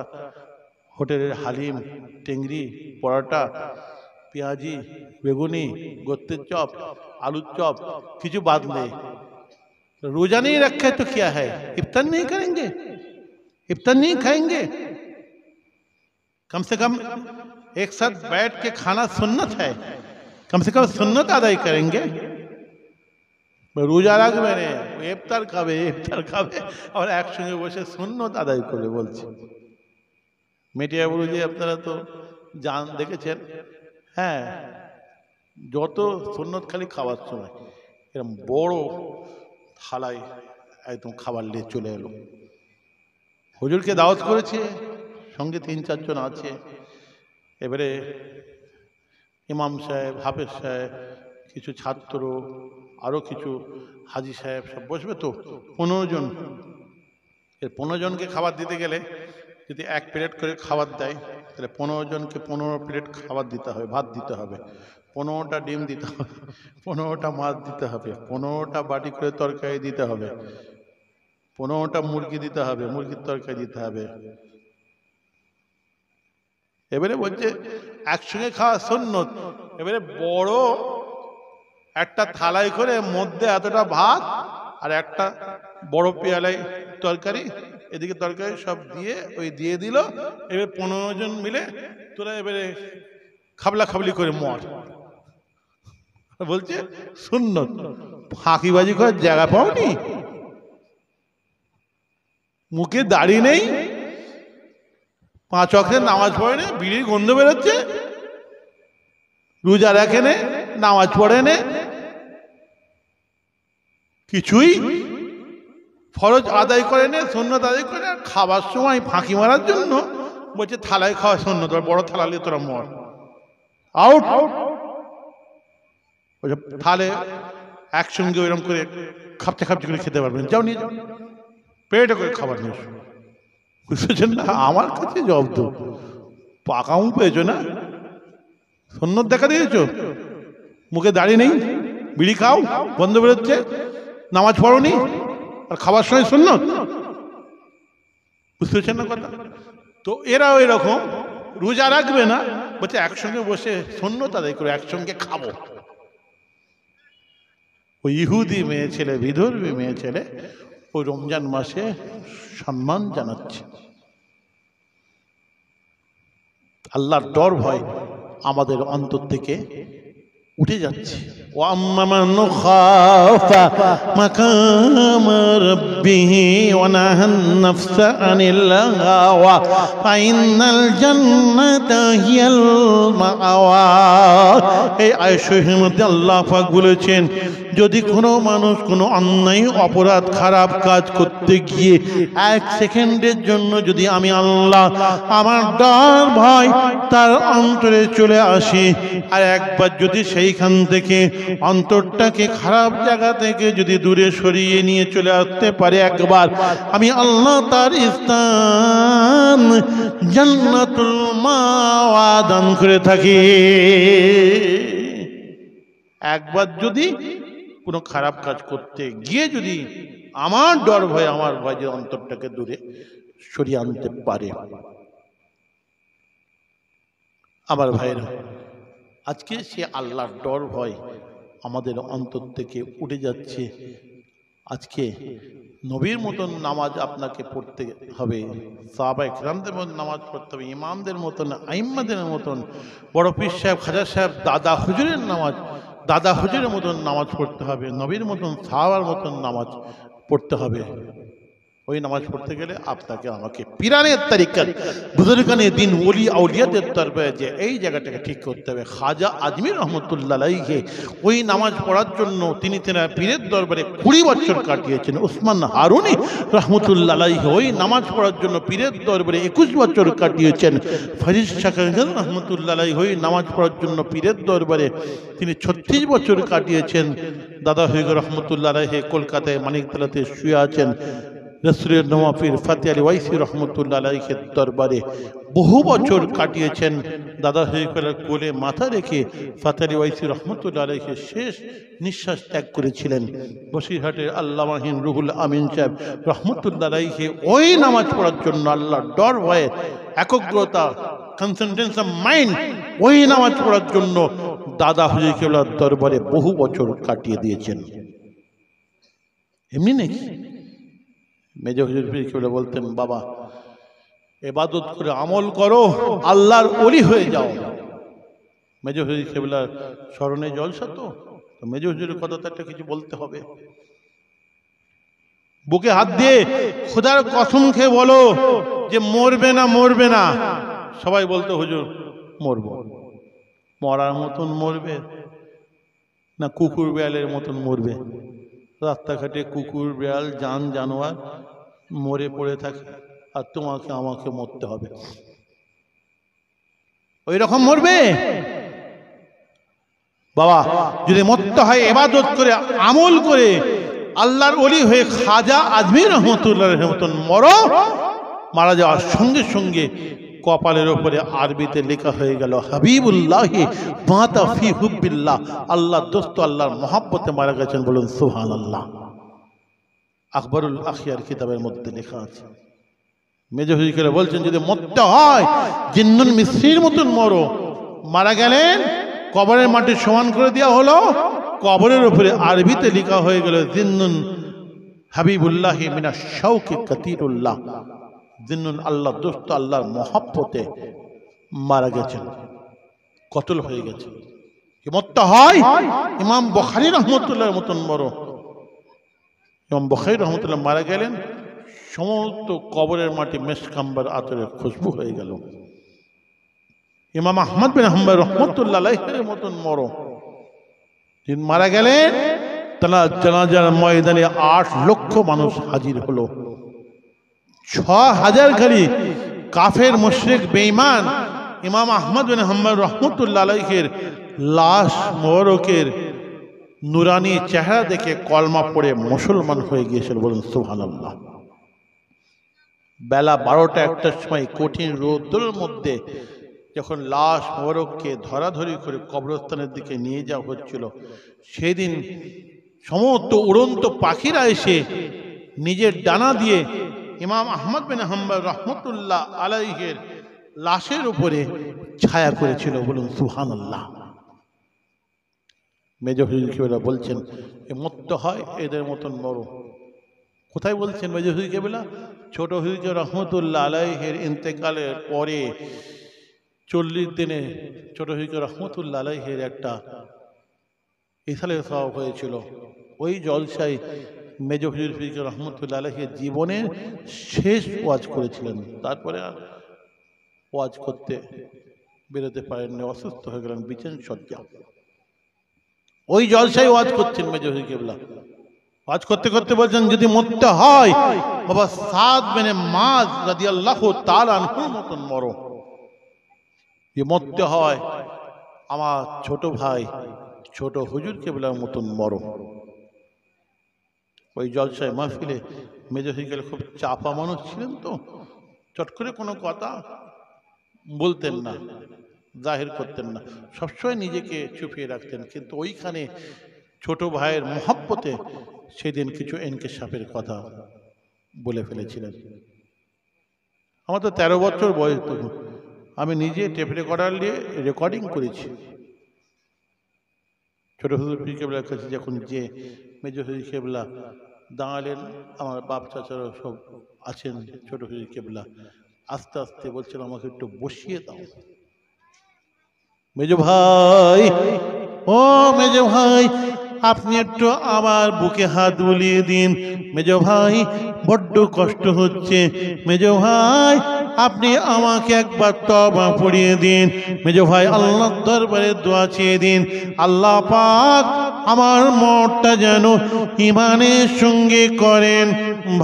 ہوٹل حالم ٹینگری پراٹھا پیازی بیگنی گوتی چوپ آلو چوپ بات بادلے روزہ نہیں رکھے تو کیا ہے ابتن نہیں کریں گے ابتن نہیں کھائیں گے کم سے کم ایک ساتھ بیٹھ کے کھانا سنت ہے کم سے کم سنت آدھائی کریں گے রোজা রাখবে রে এফতার খাবে এফতার খাবে আবার একসঙ্গে বসে শূন্য আদায় করে বলছে মেটিয়া বুরুজি আপনারা তো জান দেখেছেন হ্যাঁ যত সুন্নত খালি খাওয়ার সময় এরকম বড় থালায় একদম খাবার নিয়ে চলে এলো হুজুরকে দাওয়াত করেছে সঙ্গে তিন চারজন আছে এবারে ইমাম সাহেব হাফেজ সাহেব কিছু ছাত্র আরও কিছু হাজি সাহেব সব বসবে তো পনেরো জন এর পনেরো জনকে খাবার দিতে গেলে যদি এক প্লেট করে খাবার দেয় তাহলে পনেরো জনকে পনেরো প্লেট খাবার দিতে হবে ভাত দিতে হবে পনেরোটা ডিম দিতে হবে পনেরোটা মাছ দিতে হবে পনেরোটা বাটি করে তরকারি দিতে হবে পনেরোটা মুরগি দিতে হবে মুরগির তরকারি দিতে হবে এবারে বলছে একসঙ্গে খাওয়া সন্ন্যত এবারে বড় একটা থালায় করে মধ্যে এতটা ভাত আর একটা বড় পেয়ালায় তরকারি এদিকে তরকারি সব দিয়ে ওই দিয়ে দিল এবার পনেরো জন মিলে তোরা এবারে খাবলা খাবলি করে মর বলছে শূন্য ফাঁকিবাজি করার জায়গা পাওনি মুখে দাড়ি নেই পাঁচ অক্ষে নামাজ পড়ে নে বিড়ির গন্ধ বেরোচ্ছে রোজা রাখে নে নামাজ পড়ে নে কিছুই ফরজ আদায় করে নে সন্ন্যত আদায় করে খাবার সময় ফাঁকি মারার জন্য বলছে থালায় খাওয়া সন্ন্যত বড় থালা নিয়ে তোরা মর আউট থালে একসঙ্গে ওইরকম করে খাপচা খাপচে করে খেতে পারবেন যাও নিয়ে যাও পেটে করে খাবার নিয়ে বুঝতেছেন না আমার কাছে জব্দ পাকাও পেয়েছো না সন্ন্যত দেখা দিয়েছো মুখে দাড়ি নেই বিড়ি খাও বন্ধ বেরোচ্ছে নামাজ পড়নি আর খাবার সময় শুনল বুঝতে পারছেন না কথা তো এরাও এরকম রোজা রাখবে না বলছে একসঙ্গে বসে শুনল তাদের করে একসঙ্গে খাবো ওই ইহুদি মেয়ে ছেলে বিধর্মী মেয়ে ছেলে ওই রমজান মাসে সম্মান জানাচ্ছে আল্লাহর ডর ভয় আমাদের অন্তর থেকে উঠে যাচ্ছে واما من خاف مقام ربه ونهى النفس عن الهوى فان الجنه هي المأوى এই عائشه মধ্যে আল্লাহ বলেছেন যদি কোনো মানুষ কোনো অন্যায় অপরাধ খারাপ কাজ করতে গিয়ে এক সেকেন্ডের জন্য যদি আমি আল্লাহ আমার ডার ভয় তার অন্তরে চলে আসি আর একবার যদি সেইখান থেকে অন্তরটাকে খারাপ জায়গা থেকে যদি দূরে সরিয়ে নিয়ে চলে আসতে পারে একবার আমি আল্লাহ তার স্থান জান্নাতুল মাওয়া দান করে থাকি একবার যদি কোনো খারাপ কাজ করতে গিয়ে যদি আমার ডর ভয় আমার ভয় যে অন্তরটাকে দূরে সরিয়ে আনতে পারে আমার ভাইয়েরা আজকে সে আল্লাহর ডর ভয় আমাদের অন্তর থেকে উঠে যাচ্ছে আজকে নবীর মতন নামাজ আপনাকে পড়তে হবে সাহাবা ইকরামদের মতন নামাজ পড়তে হবে ইমামদের মতন আইম্মাদের মতন বড় পীর সাহেব খাজা সাহেব দাদা হুজুরের নামাজ দাদা হুজুরের মতন নামাজ পড়তে হবে নবীর মতন সাহাবার মতন নামাজ পড়তে হবে ওই নামাজ পড়তে গেলে আপনাকে আমাকে পিরানের তারিকার বুজুর্গানে দিন ওলি আউলিয়াদের তরফে যে এই জায়গাটাকে ঠিক করতে হবে খাজা আজমির রহমতুল্লাহ ওই নামাজ পড়ার জন্য তিনি তেনার পীরের দরবারে কুড়ি বছর কাটিয়েছেন উসমান হারুনি রহমতুল্লাহ ওই নামাজ পড়ার জন্য পীরের দরবারে একুশ বছর কাটিয়েছেন ফরিজ শাকাঙ্গল রহমতুল্লাহ ওই নামাজ পড়ার জন্য পীরের দরবারে তিনি ছত্রিশ বছর কাটিয়েছেন দাদা হৈগ রহমতুল্লাহ কলকাতায় মানিকতলাতে শুয়ে আছেন রসুলের নওয়াফির ফাতে আলী ওয়াইসি রহমতুল্লা আলাইকের দরবারে বহু বছর কাটিয়েছেন দাদা হরিফেলার কোলে মাথা রেখে ফাতে আলী ওয়াইসি রহমতুল্লা আলাইকে শেষ নিঃশ্বাস ত্যাগ করেছিলেন বসিরহাটের আল্লামাহিন রুহুল আমিন সাহেব রহমতুল্লা আলাইকে ওই নামাজ পড়ার জন্য আল্লাহ ডর ভয়ে একগ্রতা কনসেন্ট্রেন্স অফ মাইন্ড ওই নামাজ পড়ার জন্য দাদা হরিফেলার দরবারে বহু বছর কাটিয়ে দিয়েছেন এমনি নাকি মেজ হুজুর পীর কেবলে বলতেন বাবা এবাদত করে আমল করো আল্লাহর অলি হয়ে যাও মেজ হুজুর কেবলার স্মরণে জলসা তো মেজ হুজুরের কথা তো একটা কিছু বলতে হবে বুকে হাত দিয়ে খোদার কসম খেয়ে বলো যে মরবে না মরবে না সবাই বলতো হুজুর মরব মরার মতন মরবে না কুকুর বেড়ালের মতন মরবে রাস্তাঘাটে কুকুর বেড়াল যান জানোয়ার মরে পড়ে থাকে আর তোমাকে আমাকে মরতে হবে ওই রকম মরবে বাবা যদি মরতে হয় এবাদত করে আমল করে আল্লাহর অলি হয়ে খাজা আজমির রহমতুল্লাহ রহমতন মর মারা যাওয়ার সঙ্গে সঙ্গে কপালের ওপরে আরবিতে লেখা হয়ে গেল হাবিবুল্লাহ মাতা ফি আল্লাহ দোস্ত আল্লাহর মহাব্বতে মারা গেছেন বলুন সুহান আল্লাহ আকবরুল আখিয়ার কিতাবের মধ্যে লেখা আছে মেজ হুজুর বলছেন যদি মরতে হয় জিন্দুন মিস্ত্রির মতন মরো মারা গেলেন কবরের মাটি সমান করে দেওয়া হলো কবরের উপরে আরবিতে লেখা হয়ে গেল জিন্নুন হাবিবুল্লাহ মিনা শৌকে কাতিরুল্লাহ জিন্নুন আল্লাহ দোস্ত আল্লাহর মহাব্বতে মারা গেছেন কতল হয়ে গেছে মরতে হয় ইমাম বখারি রহমতুল্লাহর মতন মরো ইমাম বখাই রহমতুল্লাহ মারা গেলেন সমস্ত কবরের মাটি মেসকাম্বার আতরের খুশবু হয়ে গেল ইমাম আহমদ বিন আহম্বাই রহমতুল্লাহ মতন মরম যিনি মারা গেলেন তারা জানাজার ময়দানে আট লক্ষ মানুষ হাজির হলো ছ হাজার গাড়ি কাফের মুশ্রিক বেঈমান ইমাম আহমদ বিন হাম্মার রহমতুল্লাহ লাশ মোবারকের নুরানি চেহারা দেখে কলমা পড়ে মুসলমান হয়ে গিয়েছিল বলুন সুহান আল্লাহ বেলা বারোটা একটার সময় কঠিন রোদ্দুর মধ্যে যখন লাশ মোবারককে ধরাধরি করে কবরস্থানের দিকে নিয়ে যাওয়া হচ্ছিল সেদিন সমস্ত উড়ন্ত পাখিরা এসে নিজের ডানা দিয়ে ইমাম আহমদ বিন আহম্মদ রহমতুল্লাহ আলাইহের লাশের উপরে ছায়া করেছিল বলুন সুহান আল্লাহ মেজ কেবেলা বলছেন এ মত্ত হয় এদের মতন মরো কোথায় বলছেন মেজ কেবেলা ছোট হুজুর রহমতুল্লাহ আলাইহের ইন্তেকালের পরে চল্লিশ দিনে ছোট হুজুর রহমতুল্লাহ আলাইহের একটা ইসালে সব হয়েছিল ওই জলসায় মেজ হুজুর ফিজুর রহমতুল্লাহ আলহের জীবনের শেষ ওয়াজ করেছিলেন তারপরে আর ওয়াজ করতে বেরোতে পারেননি অসুস্থ হয়ে গেলেন বিচেন সজ্জা ওই জলসাই ওয়াজ করছেন মেজর কেবলা ওয়াজ করতে করতে বলছেন যদি মরতে হয় বাবা সাদ মেনে মাছ রাজি তার আনহুর মতন মরো যে মরতে হয় আমার ছোট ভাই ছোট হুজুর কেবলার মতন মরো ওই জলসায় মাহফিলে মেজর হিকেল খুব চাপা মানুষ ছিলেন তো চট করে কোনো কথা বলতেন না জাহির করতেন না সবসময় নিজেকে চুপিয়ে রাখতেন কিন্তু ওইখানে ছোট ভাইয়ের মহাব্বতে সেদিন কিছু সাপের কথা বলে ফেলেছিলেন আমার তো তেরো বছর বয়স তখন আমি নিজে টেপ রেকর্ডার নিয়ে রেকর্ডিং করেছি ছোট হুজুর পীর কেবলার কাছে যখন যে মেজর হুজুর কেবলা দাঁড়ালেন আমার বাপ চাচারা সব আছেন ছোট হুজুর কেবলা আস্তে আস্তে বলছেন আমাকে একটু বসিয়ে দাও মেজু ভাই ও মেজ ভাই আপনি একটু আমার বুকে হাত বুলিয়ে দিন মেজ ভাই বড্ড কষ্ট হচ্ছে মেজ ভাই আপনি আমাকে একবার তবা পড়িয়ে দিন মেজ ভাই আল্লাহ দরবারে দোয়া চেয়ে দিন আল্লাহ পাক আমার মতটা যেন ইমানের সঙ্গে করেন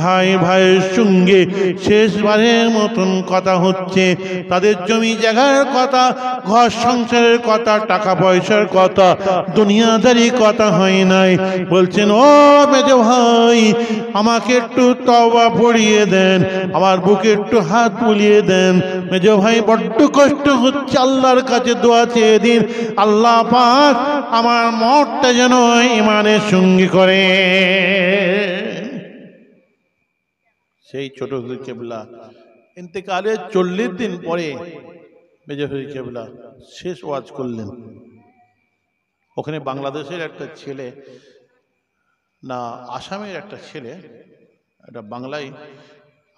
ভাই ভাইয়ের সঙ্গে শেষবারের মতন কথা হচ্ছে তাদের জমি জায়গার কথা ঘর সংসারের কথা টাকা পয়সার কথা দুনিয়াদারি কথা হয় নাই বলছেন ও মেজো ভাই আমাকে একটু তবা পড়িয়ে দেন আমার বুকে একটু হাত তুলে মিলিয়ে দেন মেজ ভাই বড্ড কষ্ট হচ্ছে আল্লাহর কাছে দোয়া চেয়ে দিন আল্লাহ পাক আমার মতটা যেন ইমানের সঙ্গী করে সেই ছোট হুজুর কেবলা ইন্তেকালের চল্লিশ দিন পরে মেজর হুজুর কেবলা শেষ ওয়াজ করলেন ওখানে বাংলাদেশের একটা ছেলে না আসামের একটা ছেলে একটা বাংলায়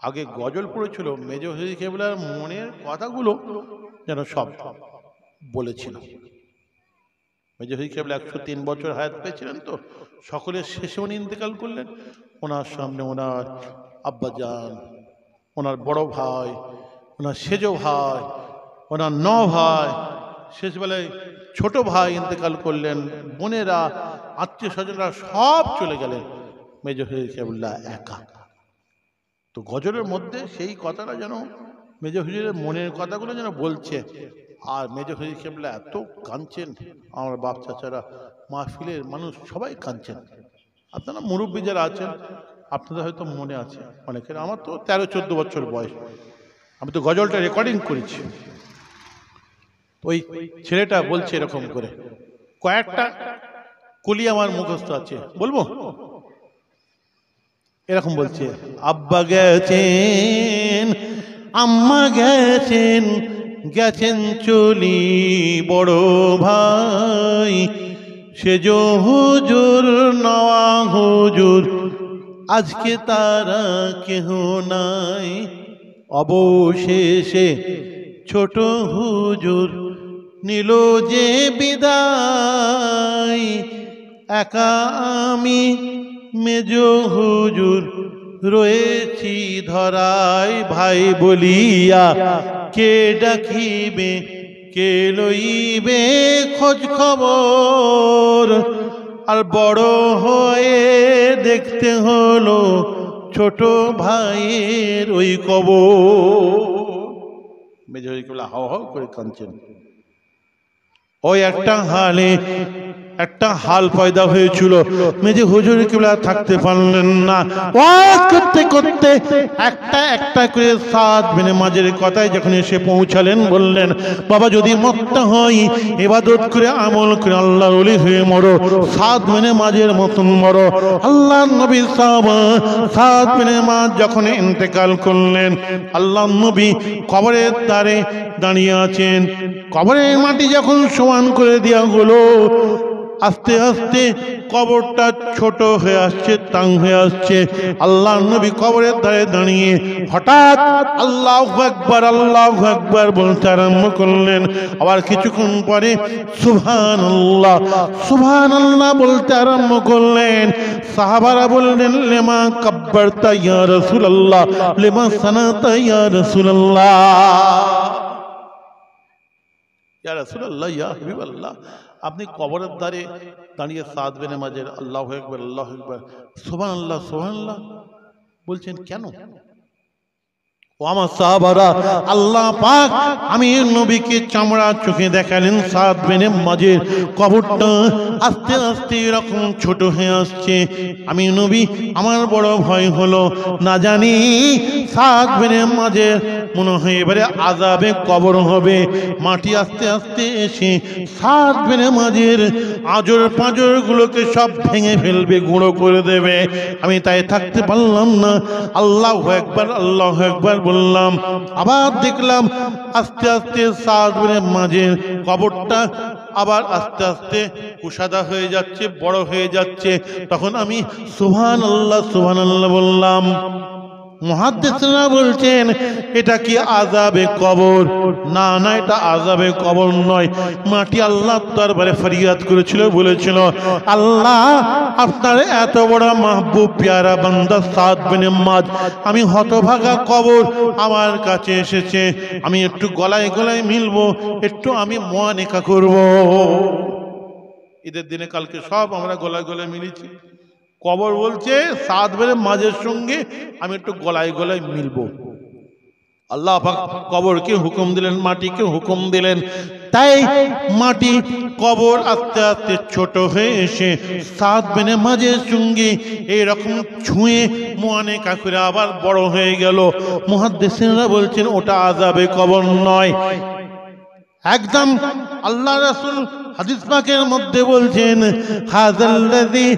আগে গজল পড়েছিল মেজ হজি কেবলার মনের কথাগুলো যেন সব বলেছিল মেজ হজি কেবলা একশো তিন বছর হায়াত পেয়েছিলেন তো সকলের শেষে উনি ইন্তেকাল করলেন ওনার সামনে ওনার আব্বাজান ওনার বড় ভাই ওনার সেজ ভাই ওনার ন ভাই শেষবেলায় ছোট ভাই ইন্তেকাল করলেন বোনেরা আত্মীয় স্বজনরা সব চলে গেলেন মেজর হিসাবুল্লাহ একা তো গজলের মধ্যে সেই কথাটা যেন মেজ হুজুরের মনের কথাগুলো যেন বলছে আর মেজ হুজুর শ্যামলা এত কাঁদছেন আমার বাপ চাচারা মাহফিলের মানুষ সবাই কাঁদছেন আপনারা মুরব্বী যারা আছেন আপনাদের হয়তো মনে আছে অনেকের আমার তো তেরো চোদ্দ বছর বয়স আমি তো গজলটা রেকর্ডিং করেছি ওই ছেলেটা বলছে এরকম করে কয়েকটা কলি আমার মুখস্থ আছে বলবো এরকম বলছে আব্বা গেছেন আম্মা গেছেন গেছেন চলি বড় ভাই সেজ হুজুর নওয়া হুজুর আজকে তারা কেহ নাই অবশেষে ছোট হুজুর নিল যে বিদায় একা আমি মেজ হুজুর রয়েছি ধরাই ভাই বলিয়া কে ডাকিবে কে লইবে খোঁজ খবর আর বড় হয়ে দেখতে হলো ছোট ভাইয়ের ওই কব মেজ হাও হাও করে কাঁদছেন ওই একটা হালে একটা হাল পয়দা হয়েছিল মেজে হুজুর কিবলা থাকতে পারলেন না ওয়াজ করতে করতে একটা একটা করে সাত মেনে মাঝের কথায় যখন এসে পৌঁছালেন বললেন বাবা যদি মত্ত হই এবাদত করে আমল করে আল্লাহ অলি হয়ে মরো সাত মেনে মাঝের মতন মরো আল্লাহ নবী সাহাব সাত মেনে মাঝ যখন ইন্তেকাল করলেন আল্লাহ নবী কবরের দ্বারে দাঁড়িয়ে আছেন কবরের মাটি যখন সমান করে দেওয়া হলো আস্তে আস্তে কবরটা ছোট হয়ে আসছে তাং হয়ে আসছে আল্লাহ নবী কবরের দ্বারে দাঁড়িয়ে হঠাৎ আল্লাহ একবার আল্লাহ একবার বলতে আরম্ভ করলেন আবার কিছুক্ষণ পরে সুভান আল্লাহ সুভান আল্লাহ বলতে আরম্ভ করলেন সাহাবারা বললেন লেমা কব্বর তাইয়া রসুল আল্লাহ লেমা সানা তাইয়া রসুল আল্লাহ ইয়া রসুল আল্লাহ ইয়া হাবিব আল্লাহ আপনি কবরের দ্বারে দাঁড়িয়ে সাদ বেনে মাঝের আল্লাহ একবার আল্লাহ একবার সোহান আল্লাহ সোহান আল্লাহ বলছেন কেন ও আমার সাহাবারা আল্লাহ পাক আমি নবীকে চোখে দেখালেন সাত মাঝে কবরটা আস্তে আস্তে এরকম হয়ে আসছে আমি নবী আমার বড় ভয় হলো না জানি সাত বেনের মাঝে মনে হয় এবারে আজাবে কবর হবে মাটি আস্তে আস্তে এসে সাত বেনে মাঝের আজর পাঁজরগুলোকে সব ভেঙে ফেলবে গুঁড়ো করে দেবে আমি তাই থাকতে পারলাম না আল্লাহ একবার আল্লাহ একবার বললাম আবার দেখলাম আস্তে আস্তে সাদবের মাঝের কবরটা আবার আস্তে আস্তে কুসাদা হয়ে যাচ্ছে বড় হয়ে যাচ্ছে তখন আমি সুহান আল্লাহ সুহান আল্লাহ বললাম মহাদেশরা বলছেন এটা কি আজাবে কবর না না এটা আজাবে কবর নয় মাটি আল্লাহ দরবারে ফরিয়াদ করেছিল বলেছিল আল্লাহ আপনার এত বড় মাহবুব পেয়ারা বান্দা সাত বেনে মাদ আমি হতভাগা কবর আমার কাছে এসেছে আমি একটু গলায় গলায় মিলবো একটু আমি মন একা করব ঈদের দিনে কালকে সব আমরা গলায় গলায় মিলেছি কবর বলছে সাত বেলে মাঝের সঙ্গে আমি একটু গলায় গলায় মিলব আল্লাহ কবরকে হুকুম দিলেন মাটিকে হুকুম দিলেন তাই মাটি কবর আস্তে আস্তে ছোট হয়ে এসে সাত বেনে মাঝের সঙ্গে এইরকম ছুঁয়ে মোয়ানে কাকুরে আবার বড় হয়ে গেল মহাদেশেরা বলছেন ওটা আজাবে কবর নয় একদম আল্লাহ রাসুল হাদিস পাকের মধ্যে বলছেন হাজাল্লাযী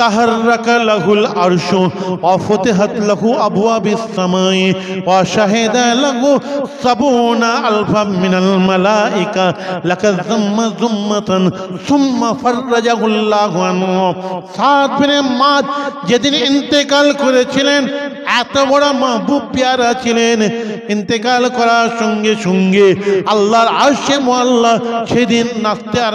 তাহাররাকা লাহুল আরশু ওয়া ফুতিহাত লাহু আবওয়াবিস সামাই ওয়া শাহিদা লাহু সাবুনা আলফা মিনাল মালাইকা যাম্মা যুম্মাতান সুম্মা ফাররাজাহু আনহু বিনে যেদিন ইন্তেকাল করেছিলেন এত বড় মাহবুব পেয়ারা ছিলেন ইন্তেকাল করার সঙ্গে সঙ্গে আল্লাহর আরশে মুআল্লা সেদিন নাচতে আর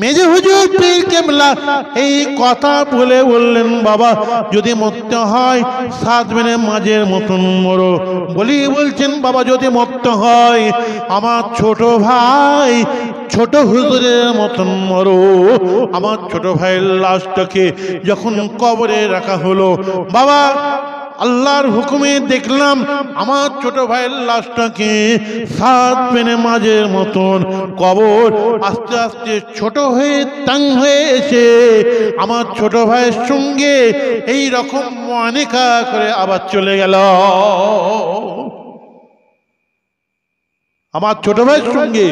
মেজে হুজুর পীর কেমলা এই কথা বলে বললেন বাবা যদি মরতে হয় সাত মেনে মাঝের মতন মরো বলি বলছেন বাবা যদি মরতে হয় আমার ছোট ভাই ছোট হুজুরের মতন মরো আমার ছোট ভাইয়ের লাশটাকে যখন কবরে রাখা হলো বাবা আল্লাহর হুকুমে দেখলাম আমার ছোট ভাইয়ের লাশটাকে সাত পেনে মাঝের মতন কবর আস্তে আস্তে ছোট হয়ে তাং হয়ে এসে আমার ছোট ভাইয়ের সঙ্গে এই রকম অনেকা করে আবার চলে গেল আমার ছোট ভাইয়ের সঙ্গে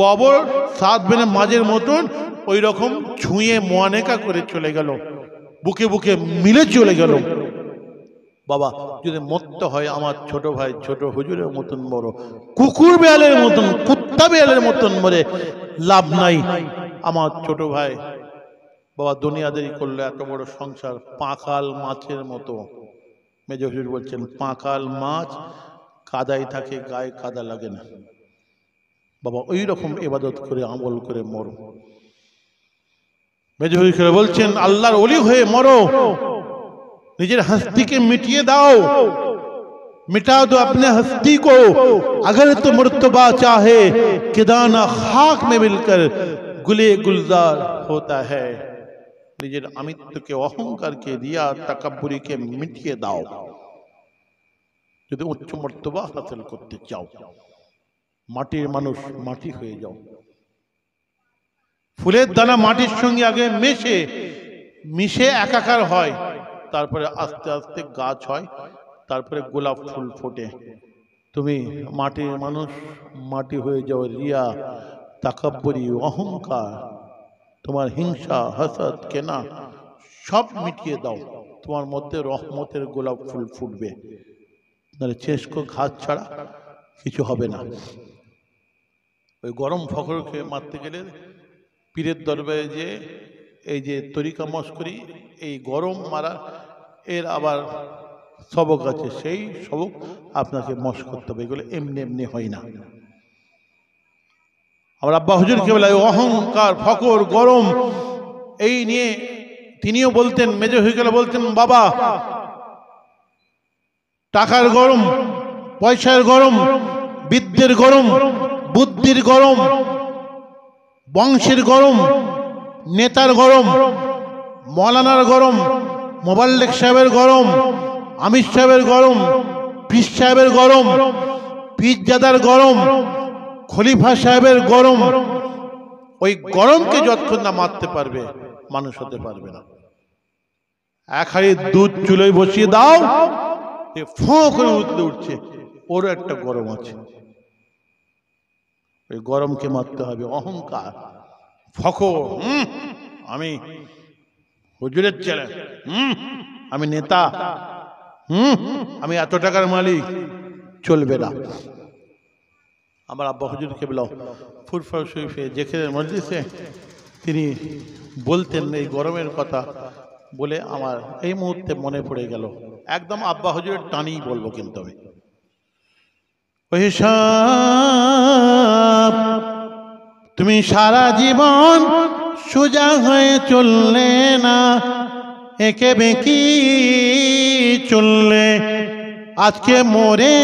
কবর সাত বেনে মাঝের মতন ওই রকম ছুঁয়ে মোয়ানেকা করে চলে গেল বুকে বুকে মিলে চলে গেল বাবা যদি মত্ত হয় আমার ছোট ভাই ছোট হুজুরের মতন বড় কুকুর বেয়ালের মতন কুত্তা বেয়ালের মতন মরে লাভ নাই আমার ছোট ভাই বাবা দুনিয়াদেরই করলো এত বড় সংসার পাঁকাল মাছের মতো মেজ হুজুর বলছেন পাঁকাল মাছ কাদাই থাকে গায়ে কাদা লাগে না বাবা ওই রকম এবাদত করে আমল করে মরো মেজ হুজুর বলছেন আল্লাহর অলি হয়ে মরো نجر ہستی کے مٹیے داؤ مٹا دو اپنے ہستی کو اگر تو مرتبہ چاہے کہ دانا خاک میں مل کر گلے گلزار ہوتا ہے نجر امیت کے وہم کر کے دیا تکبری کے مٹیے داؤ جدہ اچھ مرتبہ حاصل کو دچاؤ ماتی منوش ماتی ہوئے جاؤ فلے دانا ماتی شنگی آگے میشے میشے ایک اکر ہوئے তারপরে আস্তে আস্তে গাছ হয় তারপরে গোলাপ ফুল ফোটে তুমি মাটির মানুষ মাটি হয়ে যাও রিয়া তাকাব্বরি অহংকার তোমার হিংসা হাসাদ কেনা সব মিটিয়ে দাও তোমার মধ্যে রহমতের গোলাপ ফুল ফুটবে নাহলে চেষ্কো ঘাস ছাড়া কিছু হবে না ওই গরম ফখর খেয়ে মারতে গেলে পীরের দরবারে যে এই যে তরিকা মস্করি এই গরম মারা এর আবার সবক আছে সেই সবক আপনাকে মশ করতে হবে এগুলো এমনি এমনি হয় না আমার আব্বা হুজুরকে বলে অহংকার ফকর গরম এই নিয়ে তিনিও বলতেন হয়ে গেলে বলতেন বাবা টাকার গরম পয়সার গরম বিদ্যের গরম বুদ্ধির গরম বংশের গরম নেতার গরম মলানার গরম মোবাল্লেক সাহেবের গরম আমির সাহেবের গরম পীর সাহেবের গরম পীরজাদার গরম খলিফা সাহেবের গরম ওই গরমকে যতক্ষণ না মারতে পারবে মানুষ হতে পারবে না এক হাড়ি দুধ চুলোয় বসিয়ে দাও ফোঁ করে উঠতে উঠছে ওরও একটা গরম আছে ওই গরমকে মারতে হবে অহংকার ফখর আমি হুজুরের ছেলে হুম আমি নেতা হুম আমি এত টাকার মালিক চলবে না আমার আব্বা হুজুরকে বলো ফুরফর শরীফে যেখানে মসজিদে তিনি বলতেন এই গরমের কথা বলে আমার এই মুহূর্তে মনে পড়ে গেল একদম আব্বা হুজুরের টানেই বলবো কিন্তু আমি তুমি সারা জীবন সোজা হয়ে চললে না একে বেঁকি চললে আজকে মোরে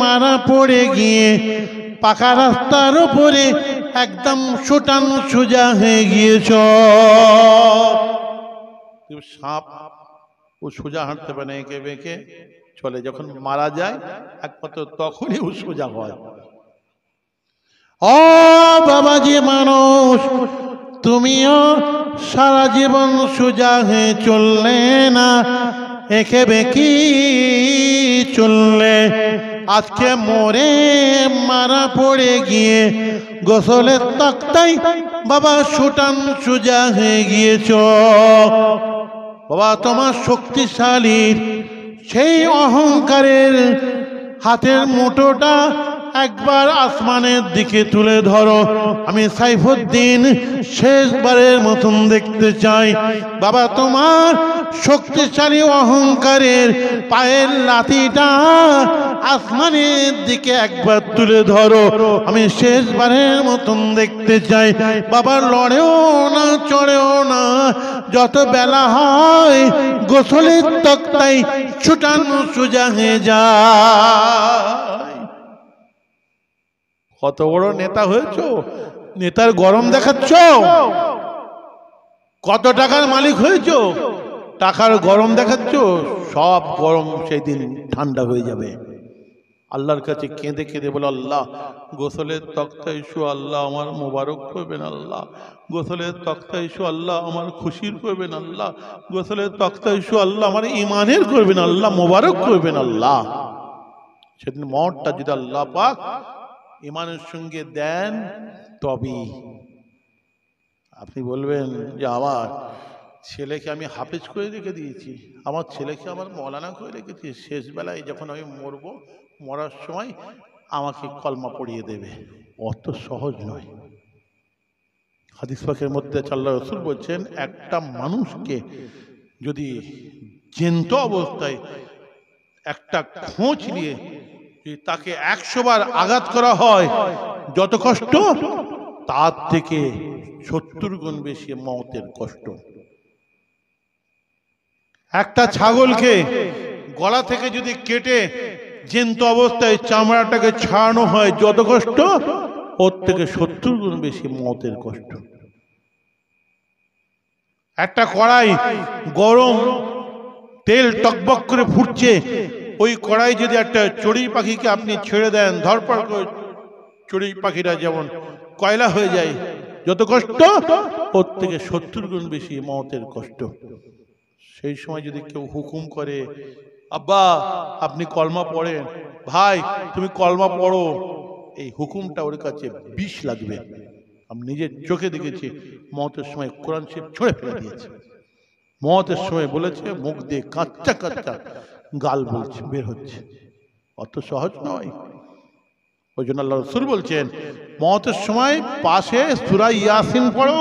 মারা পড়ে গিয়ে পাকা রাস্তার উপরে একদম সুটান সোজা হয়ে গিয়েছ সাপ ও সোজা হাঁটতে পারে এঁকে বেঁকে চলে যখন মারা যায় একমাত্র তখনই ও সোজা হয় ও বাবাজি মানুষ তুমিও সারা জীবন সোজা হয়ে চললে না একে বেঁকি চললে আজকে মরে মারা পড়ে গিয়ে গোসলের তাকতাই বাবা সুটান সোজা হয়ে গিয়েছ বাবা তোমার শক্তিশালীর সেই অহংকারের হাতের মুঠোটা একবার আসমানের দিকে তুলে ধরো আমি সাইফুদ্দিন শেষবারের মতন দেখতে চাই বাবা তোমার শক্তিশালী অহংকারের পায়ের লাতিটা আসমানের দিকে একবার তুলে ধরো আমি শেষবারের মতন দেখতে চাই বাবা লড়েও না চড়েও না যত বেলা হয় গোসলের তক্তাই ছুটানো সোজা হয়ে যায় কত বড় নেতা হয়েছ নেতার গরম দেখাচ্ছ কত টাকার মালিক হয়েছ টাকার গরম দেখাচ্ছ সব গরম সেই দিন ঠান্ডা হয়ে যাবে আল্লাহর কাছে কেঁদে কেঁদে বলে আল্লাহ গোসলের তক্তা ইস্যু আল্লাহ আমার মোবারক করবেন আল্লাহ গোসলের তক্তা ইস্যু আল্লাহ আমার খুশির করবেন আল্লাহ গোসলের তক্তা ইস্যু আল্লাহ আমার ইমানের করবেন আল্লাহ মোবারক করবেন আল্লাহ সেদিন মঠটা যদি আল্লাহ পাক ইমানের সঙ্গে দেন তবেই আপনি বলবেন যে আমার ছেলেকে আমি হাফেজ করে রেখে দিয়েছি আমার ছেলেকে আমার মলানা করে রেখেছি শেষবেলায় যখন আমি মরব মরার সময় আমাকে কলমা পড়িয়ে দেবে অত সহজ নয় হাদিস পাখের মধ্যে চাল্লা রসুল বলছেন একটা মানুষকে যদি জেন্ত অবস্থায় একটা খোঁজ নিয়ে তাকে একশো বার আঘাত করা হয় যত কষ্ট তার থেকে সত্তর গুণ বেশি মতের কষ্ট একটা ছাগলকে গলা থেকে যদি কেটে জিন্ত অবস্থায় চামড়াটাকে ছাড়ানো হয় যত কষ্ট ওর থেকে সত্তর গুণ বেশি মতের কষ্ট একটা কড়াই গরম তেল টকবক করে ফুটছে ওই কড়াই যদি একটা চড়ুই পাখিকে আপনি ছেড়ে দেন ধরপড় করে চড়ুই পাখিরা যেমন কয়লা হয়ে যায় যত কষ্ট ওর থেকে সত্তর গুণ বেশি মতের কষ্ট সেই সময় যদি কেউ হুকুম করে আব্বা আপনি কলমা পড়েন ভাই তুমি কলমা পড়ো এই হুকুমটা ওর কাছে বিষ লাগবে আমি নিজের চোখে দেখেছি মতের সময় কোরআন শিব ছড়ে ফেলে দিয়েছে মতের সময় বলেছে মুখ দিয়ে কাচ্চা কাচ্চা গাল বলছে বের হচ্ছে অত সহজ নয় ওই জন্য আল্লাহ রসুল বলছেন মতের সময় পাশে সুরা ইয়াসিন পড়ো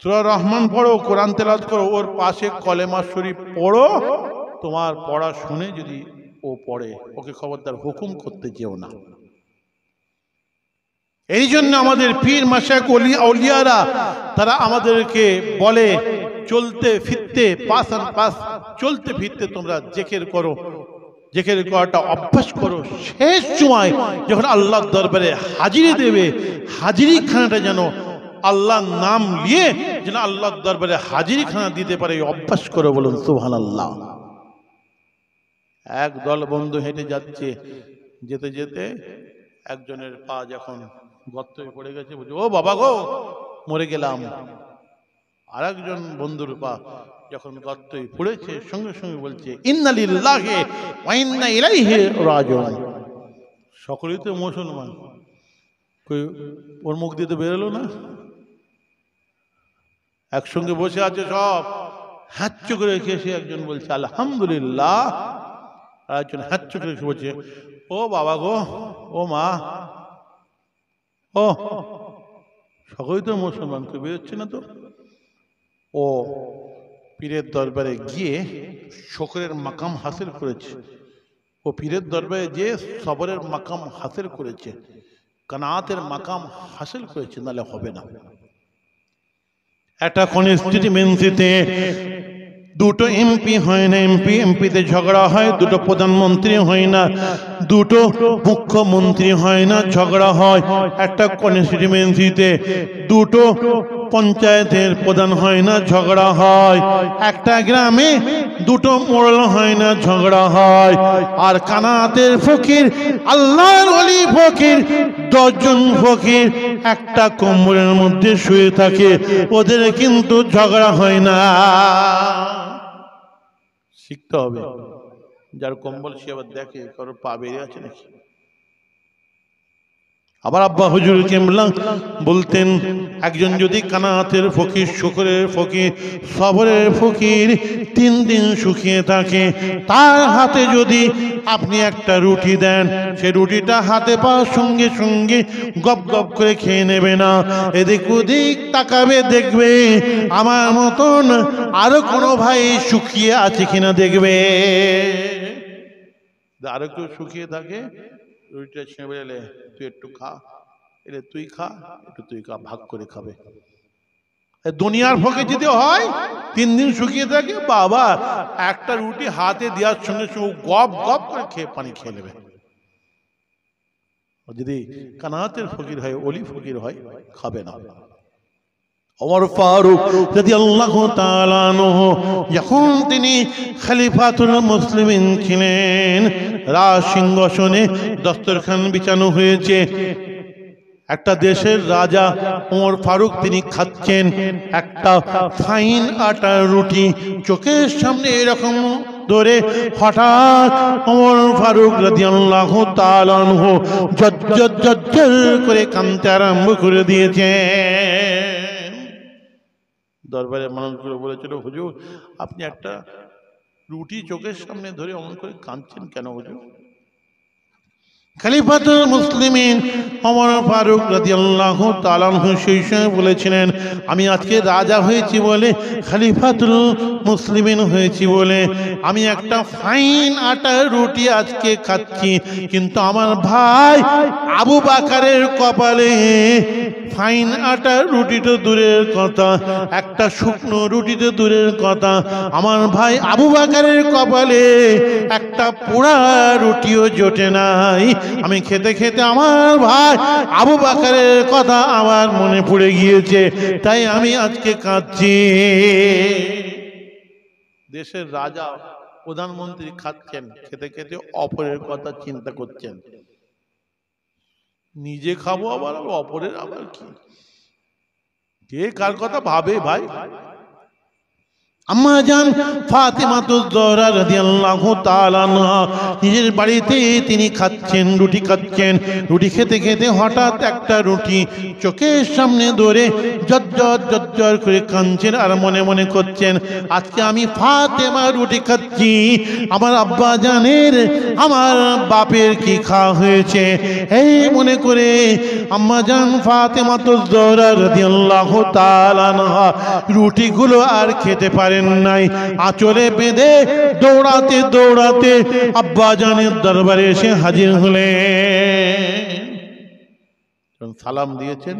সুরা রহমান পড়ো কোরআন তেলাজ করো ওর পাশে কলেমা শরীফ পড়ো তোমার পড়া শুনে যদি ও পড়ে ওকে খবরদার হুকুম করতে যেও না এই জন্য আমাদের পীর মাসাক অলিয়ারা তারা আমাদেরকে বলে চলতে ফিরতে পাস আর পাস চলতে ফিরতে তোমরা জেকের করো জেকের করাটা অভ্যাস করো শেষ সময় যখন আল্লাহর দরবারে হাজিরি দেবে হাজিরি খানাটা যেন আল্লাহর নাম নিয়ে যেন আল্লাহর দরবারে হাজিরি খানা দিতে পারে অভ্যাস করো বলুন সুহান আল্লাহ এক দল বন্ধু হেঁটে যাচ্ছে যেতে যেতে একজনের পা যখন গর্ত পড়ে গেছে বলছে ও বাবা গো মরে গেলাম আর একজন বন্ধুর পা যখন গর্তই পড়েছে সঙ্গে সঙ্গে বলছে ইন্নালিল্লাহে ওয়াইন্না ইলাইহে রাজন সকলেই তো মুসলমান কই ওর মুখ দিয়ে তো বেরোলো না একসঙ্গে বসে আছে সব হাত চোখে রেখে এসে একজন বলছে আলহামদুলিল্লাহ আর একজন হাত চোখে রেখে বলছে ও বাবা গো ও মা ও সকলেই তো মুসলমান কেউ বেরোচ্ছে না তো ও পীরের দরবারে গিয়ে শকরের মাকাম হাসিল করেছে ও পীরের দরবারে যে সবরের মাকাম হাসিল করেছে কানাতের মাকাম হাসিল করেছে নাহলে হবে না একটা কনস্টিটিউয়েন্সিতে দুটো এমপি হয় না এমপি এমপিতে ঝগড়া হয় দুটো প্রধানমন্ত্রী হয় না দুটো মুখ্যমন্ত্রী হয় না ঝগড়া হয় একটা কনস্টিটিউয়েন্সিতে দুটো পঞ্চায়েতের প্রধান হয় না ঝগড়া হয় একটা গ্রামে দুটো মোড়ল হয় না ঝগড়া হয় আর কানাতের ফকির আল্লাহর অলি ফকির দশজন ফকির একটা কোম্বলের মধ্যে শুয়ে থাকে ওদের কিন্তু ঝগড়া হয় না শিখতে হবে যার কম্বল সে আবার দেখে কারোর পা বেরিয়ে আছে নাকি আবার আব্বা হুজুর কেমলা বলতেন একজন যদি কানাতের ফকির শুকরের ফকির সবরের ফকির তিন দিন শুকিয়ে থাকে তার হাতে যদি আপনি একটা রুটি দেন সে রুটিটা হাতে পাওয়ার সঙ্গে সঙ্গে গপ গপ করে খেয়ে নেবে না এদিক ওদিক তাকাবে দেখবে আমার মতন আরো কোনো ভাই শুকিয়ে আছে কিনা দেখবে আরেকটু শুকিয়ে থাকে রুটিটা ছিঁড়ে এলে তুই একটু খা এলে তুই খা একটু তুই খা ভাগ করে খাবে দুনিয়ার ফোকে যদি হয় তিন দিন শুকিয়ে থাকে বাবা একটা রুটি হাতে দেওয়ার সঙ্গে সঙ্গে গপ গপ করে খেয়ে পানি খেয়ে নেবে যদি কানাতের ফকির হয় অলি ফকির হয় খাবে না ওমর ফারুক যদি আল্লাহ যখন তিনি খালিফাতুল মুসলিমিন ছিলেন রাজ সিংহাসনে দস্তরখান বিছানো হয়েছে একটা দেশের রাজা ওমর ফারুক তিনি খাচ্ছেন একটা ফাইন আটার রুটি চোখের সামনে এরকম ধরে হঠাৎ ওমর ফারুক রাদিয়াল্লাহু তাআলা আনহু জজ্জর করে কানতে আরম্ভ করে দিয়েছেন দরবারে মানুষগুলো বলেছিল হুজুর আপনি একটা রুটি চোখের সামনে ধরে অমন করে কাঁদছেন কেন হুজুর খালিফাতুল মুসলিমিন অমর ফারুক রাদিয়াল্লাহু তাআলাহু সেই সময় বলেছিলেন আমি আজকে রাজা হয়েছি বলে খালিফাতুল মুসলিমিন হয়েছি বলে আমি একটা ফাইন আটার রুটি আজকে খাচ্ছি কিন্তু আমার ভাই আবু বাকারের কপালে ফাইন আটা রুটি তো দূরের কথা একটা শুকনো রুটি তো দূরের কথা আমার ভাই আবু বাকারের কপালে একটা পোড়া রুটিও জোটে নাই আমি খেতে খেতে আমার ভাই আবু বাকারের কথা আমার মনে পড়ে গিয়েছে তাই আমি আজকে কাঁদছি দেশের রাজা প্রধানমন্ত্রী খাচ্ছেন খেতে খেতে অপরের কথা চিন্তা করছেন নিজে খাবো আবার অপরের আবার কি কে কার কথা ভাবে ভাই আম্মা যান ফাতেমাতুজ্জোহরা রাদিয়াল্লাহু তাআলা নিজের বাড়িতে তিনি খাচ্ছেন রুটি খাচ্ছেন রুটি খেতে খেতে হঠাৎ একটা রুটি চোখের সামনে ধরে জজ্জর জজ্জর করে কাঁদছেন আর মনে মনে করছেন আজকে আমি ফাতেমা রুটি খাচ্ছি আমার আব্বা জানের আমার বাপের কি খাওয়া হয়েছে এই মনে করে আম্মা যান ফাতেমাতুজ্জোহরা রাদিয়াল্লাহু তাআলা রুটিগুলো আর খেতে পারে পারেন নাই আচরে বেঁধে দৌড়াতে দৌড়াতে আব্বাজানের দরবারে এসে হাজির হলেন সালাম দিয়েছেন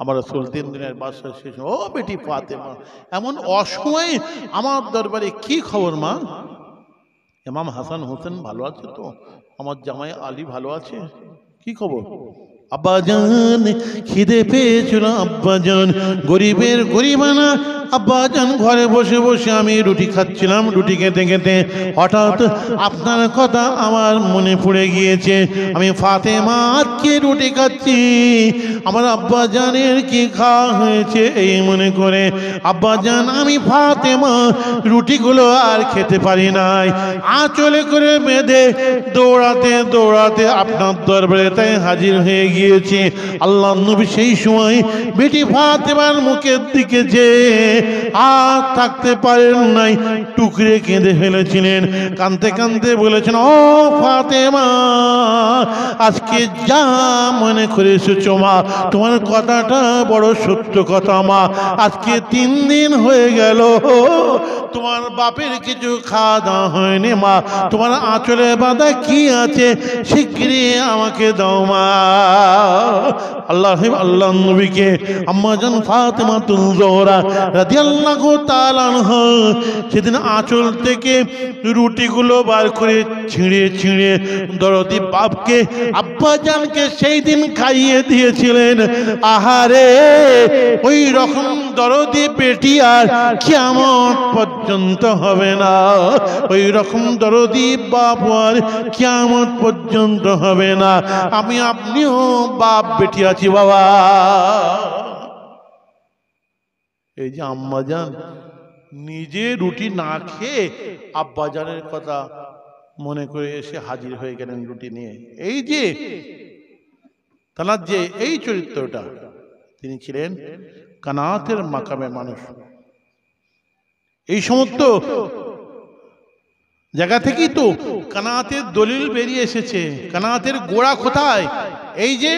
আমার রসুল তিন দিনের বাসা শেষ ও বেটি পাতে মা এমন অসময়ে আমার দরবারে কি খবর মা এমাম হাসান হোসেন ভালো আছে তো আমার জামাই আলী ভালো আছে কি খবর আব্বাজান খিদে পেয়েছিল আব্বাজান গরিবের গরিবানা আব্বাজান ঘরে বসে বসে আমি রুটি খাচ্ছিলাম রুটি খেতে খেতে হঠাৎ আপনার কথা আমার মনে পড়ে গিয়েছে আমি ফাতে মাকে রুটি খাচ্ছি আমার আব্বাজানের কি খাওয়া হয়েছে এই মনে করে আব্বাজান আমি ফাতে মা রুটিগুলো আর খেতে পারি নাই আঁচলে করে বেঁধে দৌড়াতে দৌড়াতে আপনার দরবারে তাই হাজির হয়ে গিয়েছে আল্লাহ নবী সেই সময় বেটি ফাতেমার মুখের দিকে যেয়ে আর থাকতে পারেন নাই টুকরে কেঁদে ফেলেছিলেন কানতে কানতে বলেছেন ও ফাতেমা আজকে যা মনে মা তোমার কথাটা বড় সত্য কথা মা আজকে তিন দিন হয়ে গেল তোমার বাপের কিছু খাওয়া দাওয়া হয়নি মা তোমার আঁচলে বাঁধা কি আছে শিগগিরি আমাকে দাও মা আল্লাহ আল্লাহ নবীকে আম্মাজান ফাতেমা তুল জোহরা রাদিয়াল্লাহ সেদিন আঁচল থেকে রুটিগুলো বার করে ছিঁড়ে ছিঁড়ে দরদি বাপকে আব্বাজানকে সেই দিন খাইয়ে দিয়েছিলেন আহারে ওই রকম দরদি পেটি আর কেমন পর্যন্ত হবে না ওই রকম দরদি বাপ আর কেমন পর্যন্ত হবে না আমি আপনিও বাপ বেটি আছি বাবা এই যে আম্মাজান নিজে রুটি না খেয়ে আব্বাজানের কথা মনে করে এসে হাজির হয়ে গেলেন রুটি নিয়ে এই যে তানার যে এই চরিত্রটা তিনি ছিলেন কানাথের মাকামে মানুষ এই সমস্ত জায়গা থেকেই তো কানাতের দলিল বেরিয়ে এসেছে কানাতের গোড়া কোথায় এই যে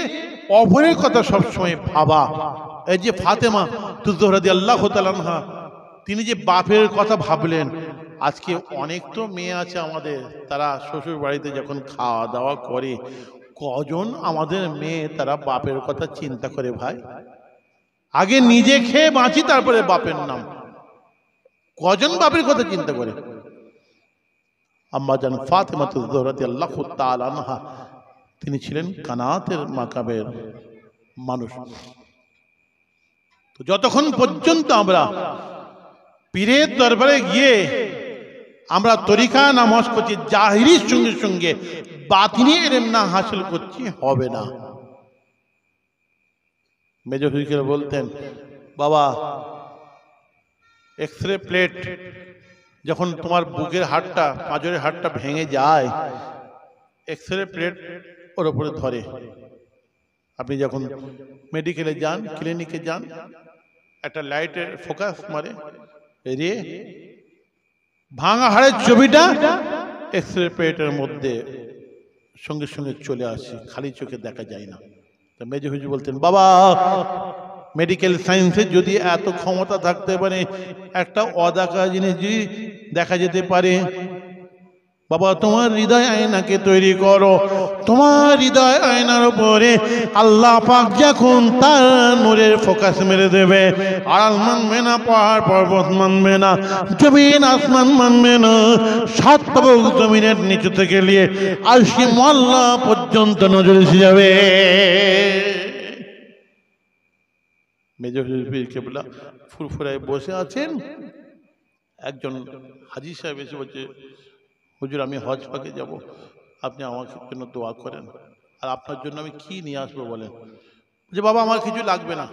অভরের কথা সবসময় ভাবা এই যে ফাতেমা তুজোহরাদি আল্লাহ তালানহা তিনি যে বাপের কথা ভাবলেন আজকে অনেক তো মেয়ে আছে আমাদের তারা শ্বশুর বাড়িতে যখন খাওয়া দাওয়া করে কজন আমাদের মেয়ে তারা বাপের কথা চিন্তা করে ভাই আগে নিজে খেয়ে বাঁচি তারপরে বাপের নাম কজন বাপের কথা চিন্তা করে আম্মাজান ফাতেমা তুজোহরাদি আল্লাহ তালানহা তিনি ছিলেন কানাতের মাকাবের মানুষ তো যতক্ষণ পর্যন্ত আমরা পীরের দরবারে গিয়ে আমরা তরিকা নামাজ করছি জাহিরির সঙ্গে সঙ্গে বাতিনি এলেম না হাসিল করছি হবে না মেজ হুজুর বলতেন বাবা এক্স রে প্লেট যখন তোমার বুকের হাড়টা পাঁচরের হাড়টা ভেঙে যায় এক্স রে প্লেট ওর ওপরে ধরে আপনি যখন মেডিকেলে যান ক্লিনিকে যান একটা লাইটের ফোকাস মারে এড়িয়ে ভাঙা হাড়ের ছবিটা এক্স রে পেটের মধ্যে সঙ্গে সঙ্গে চলে আসে খালি চোখে দেখা যায় না তা মেজে হুজু বলতেন বাবা মেডিকেল সায়েন্সের যদি এত ক্ষমতা থাকতে পারে একটা অদাকা জিনিস যদি দেখা যেতে পারে বাবা তোমার হৃদয় আয়নাকে তৈরি করো তোমার হৃদয় আয়নার উপরে আল্লাহ পাক যখন তার নূরের ফোকাস মেরে দেবে আড়াল মানবে না পাহাড় পর্বত মানবে না জমিন আসমান মানবে না সাত তবক জমিনের নিচে থেকে নিয়ে আশি মাল্লা পর্যন্ত নজর এসে যাবে মেজর কেবলা ফুরফুরায় বসে আছেন একজন হাজির সাহেব এসে বলছে হুজুর আমি হজ পাকে যাব আপনি আমার জন্য দোয়া করেন আর আপনার জন্য আমি কি নিয়ে আসবো বলেন যে বাবা আমার কিছু লাগবে না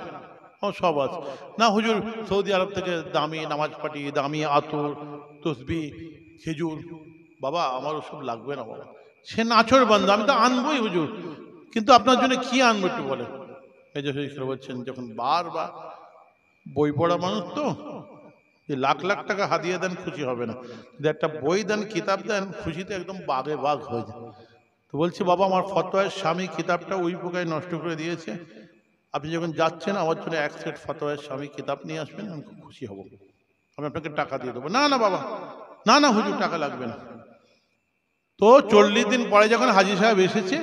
আমার সব আছে না হুজুর সৌদি আরব থেকে দামি নামাজ পাটি দামি আতর তসবি খেজুর বাবা আমার ওসব লাগবে না বাবা সে নাচর বান্ধব আমি তো আনবোই হুজুর কিন্তু আপনার জন্য কি আনবো একটু বলেন বলছেন যখন বারবার বই পড়া মানুষ তো যে লাখ লাখ টাকা হাতিয়ে দেন খুশি হবে না যদি একটা বই দেন কিতাব দেন খুশিতে একদম বাঘে বাঘ হয়ে যায় তো বলছি বাবা আমার ফতোয়ের স্বামী কিতাবটা ওই পোকায় নষ্ট করে দিয়েছে আপনি যখন যাচ্ছেন আমার জন্য এক সেট ফতোয়ের স্বামী কিতাব নিয়ে আসবেন আমি খুব খুশি হব আমি আপনাকে টাকা দিয়ে দেবো না না বাবা না না হুজুর টাকা লাগবে না তো চল্লিশ দিন পরে যখন হাজি সাহেব এসেছে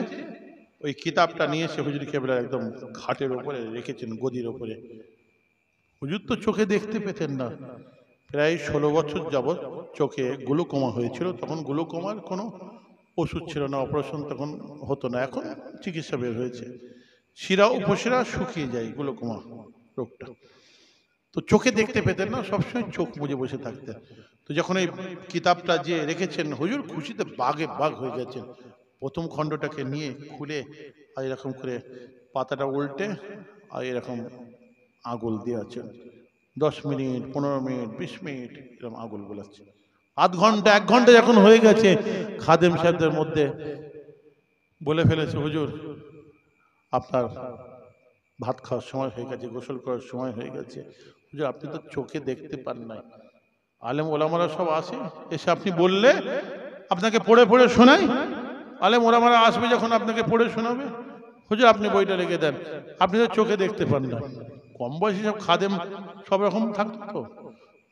ওই কিতাবটা নিয়ে এসে হুজুর কেবলার একদম খাটের ওপরে রেখেছেন গদির ওপরে হুজুর তো চোখে দেখতে পেতেন না প্রায় ষোলো বছর যাবৎ চোখে গ্লুকোমা হয়েছিল তখন গ্লুকোমার কোনো ওষুধ ছিল না অপারেশন তখন হতো না এখন চিকিৎসা বের হয়েছে শিরা উপশিরা শুকিয়ে যায় গ্লুকোমা রোগটা তো চোখে দেখতে পেতেন না সবসময় চোখ বুঝে বসে থাকতেন তো যখন এই কিতাবটা যে রেখেছেন হুজুর খুশিতে বাঘে বাঘ হয়ে গেছেন প্রথম খণ্ডটাকে নিয়ে খুলে আর এরকম করে পাতাটা উল্টে আর এরকম আগুল দিয়ে আছেন দশ মিনিট পনেরো মিনিট বিশ মিনিট এরকম আগুল গোলাচ্ছে আধ ঘন্টা এক ঘন্টা যখন হয়ে গেছে খাদেম সাহেবদের মধ্যে বলে ফেলেছে হুজুর আপনার ভাত খাওয়ার সময় হয়ে গেছে গোসল করার সময় হয়ে গেছে হুজুর আপনি তো চোখে দেখতে পান নাই আলেম ওলামারা সব আসে এসে আপনি বললে আপনাকে পড়ে পড়ে শোনাই আলেম ওলামারা আসবে যখন আপনাকে পড়ে শোনাবে হুজুর আপনি বইটা রেখে দেন আপনি তো চোখে দেখতে পান না কম বয়সী সব খাদেম সব রকম থাকতো তো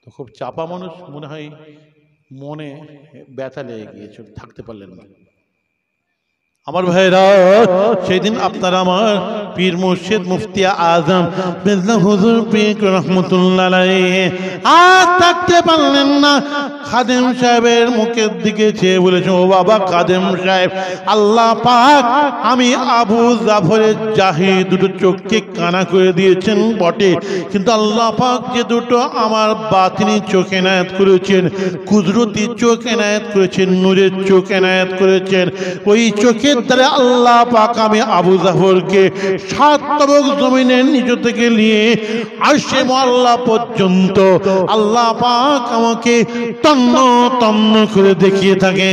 তো খুব চাপা মানুষ মনে হয় মনে ব্যথা লেগে গিয়েছিল থাকতে পারলেন না আমার ভাইরা সেদিন আপনারা আমার পীর মুর্শিদ মুফতি আজম হুজুর পীর রহমতুল্লাহ থাকতে পারলেন না খাদেম সাহেবের মুখের দিকে চেয়ে বলেছে ও বাবা খাদেম সাহেব আল্লাহ পাক আমি আবু জাফরের জাহি দুটো চোখকে কানা করে দিয়েছেন বটে কিন্তু আল্লাহ পাক যে দুটো আমার বাতিনি চোখ এনায়ত করেছেন কুদরতি চোখ এনায়ত করেছেন নূরের চোখ এনায়ত করেছেন ওই চোখে তাহলে আল্লাহ পাক আমি আবু জাফরকে সাত তবক জমিনের নিজ থেকে নিয়ে আসে মাল্লা পর্যন্ত আল্লাহ পাক আমাকে তন্ন তন্ন করে দেখিয়ে থাকে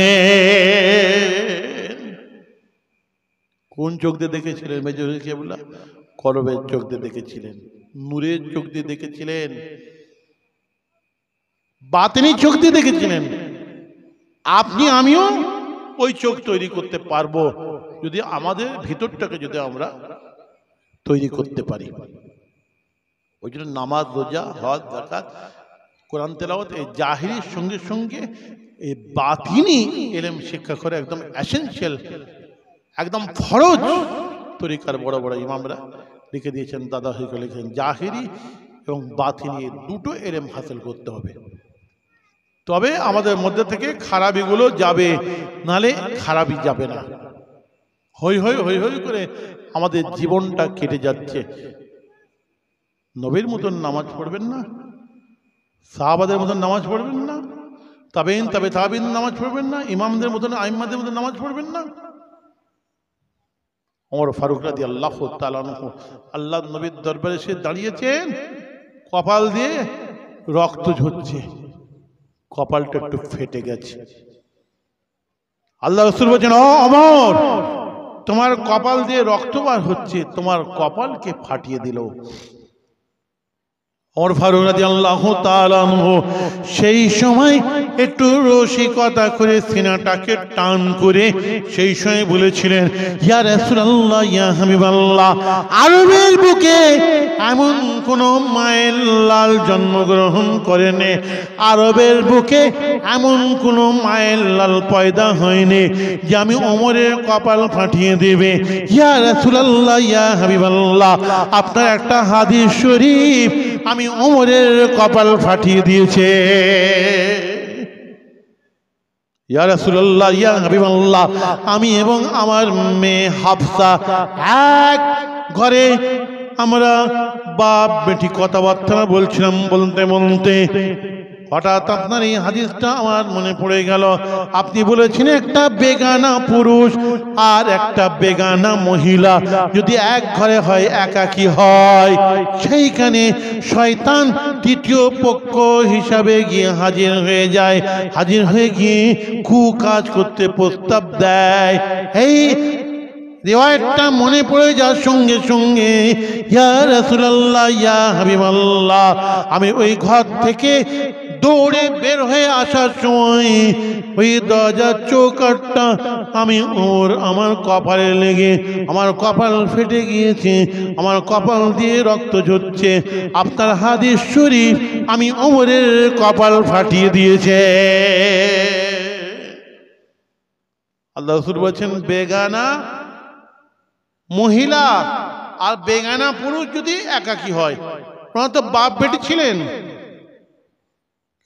কোন চোখ দিয়ে দেখেছিলেন মেজর কেবলা করবের চোখ দিয়ে দেখেছিলেন নূরের চোখ দিয়ে দেখেছিলেন বাতিনি চোখ দিয়ে দেখেছিলেন আপনি আমিও ওই চোখ তৈরি করতে পারবো যদি আমাদের ভিতরটাকে যদি আমরা তৈরি করতে পারি ওই জন্য নামাজ রোজা হজ জাকাত কোরআন তেলাওয়াত এই জাহিরির সঙ্গে সঙ্গে এই বাতিনি এলেম শিক্ষা করে একদম অ্যাসেন্সিয়াল একদম ফরজ তরিকার বড় বড় ইমামরা লিখে দিয়েছেন দাদা হইকে লিখেছেন জাহিরি এবং বাতিনি দুটো এলেম হাসিল করতে হবে তবে আমাদের মধ্যে থেকে খারাপিগুলো যাবে নালে খারাপই যাবে না হই হই হই হই করে আমাদের জীবনটা কেটে যাচ্ছে নবীর মতন নামাজ পড়বেন না সাহাবাদের মতন নামাজ পড়বেন না তাবেন তবে তাবিন নামাজ পড়বেন না ইমামদের মতন আইমাদের মতন নামাজ পড়বেন না অমর ফারুক রাজি আল্লাহ তালানহ আল্লাহ নবীর দরবারে সে দাঁড়িয়েছেন কপাল দিয়ে রক্ত ঝরছে কপালটা একটু ফেটে গেছে আল্লাহ রসুল বলছেন অমর তোমার কপাল দিয়ে রক্তবার হচ্ছে তোমার কপালকে ফাটিয়ে দিল অমর ফারুক সেই সময় একটু রসিকতা করে সিনাটাকে টান করে সেই সময় বলেছিলেন ইয়া রাসুলাল্লাহ ইয়া হাবিবাল্লাহ আরবের বুকে এমন কোনো মায়ের লাল জন্মগ্রহণ করেনি আরবের বুকে এমন কোনো মায়ের লাল পয়দা হয়নি যে আমি অমরের কপাল ফাটিয়ে দেবে ইয়া রাসুলাল্লাহ ইয়া হাবিবাল্লাহ আপনার একটা হাদিস শরীফ আমি ওমরের কপাল ফাটিয়ে দিয়েছে আমি এবং আমার মেয়ে হাফসা এক ঘরে আমরা বাপ বেটি কথাবার্তা বলছিলাম বলতে বলতে হঠাৎ আপনার এই হাদিসটা আমার মনে পড়ে গেল আপনি বলেছেন একটা বেগানা পুরুষ আর একটা বেগানা মহিলা যদি এক ঘরে হয় একাকি হয় সেইখানে শয়তান তৃতীয় পক্ষ হিসাবে গিয়ে হাজির হয়ে যায় হাজির হয়ে গিয়ে কু কাজ করতে প্রস্তাব দেয় এই রেওয়ায়তটা মনে পড়ে যার সঙ্গে সঙ্গে ইয়া রাসূলুল্লাহ ইয়া হাবিবাল্লাহ আমি ওই ঘর থেকে দৌড়ে বের হয়ে আসার সময় ওই দরজার চৌকাটটা আমি ওর আমার কপালে লেগে আমার কপাল ফেটে গিয়েছে আমার কপাল দিয়ে রক্ত ঝরছে আপনার হাদির শরীফ আমি ওমরের কপাল ফাটিয়ে দিয়েছে আল্লাহ বলছেন বেগানা মহিলা আর বেগানা পুরুষ যদি একাকি হয় ওনার তো বাপ বেটি ছিলেন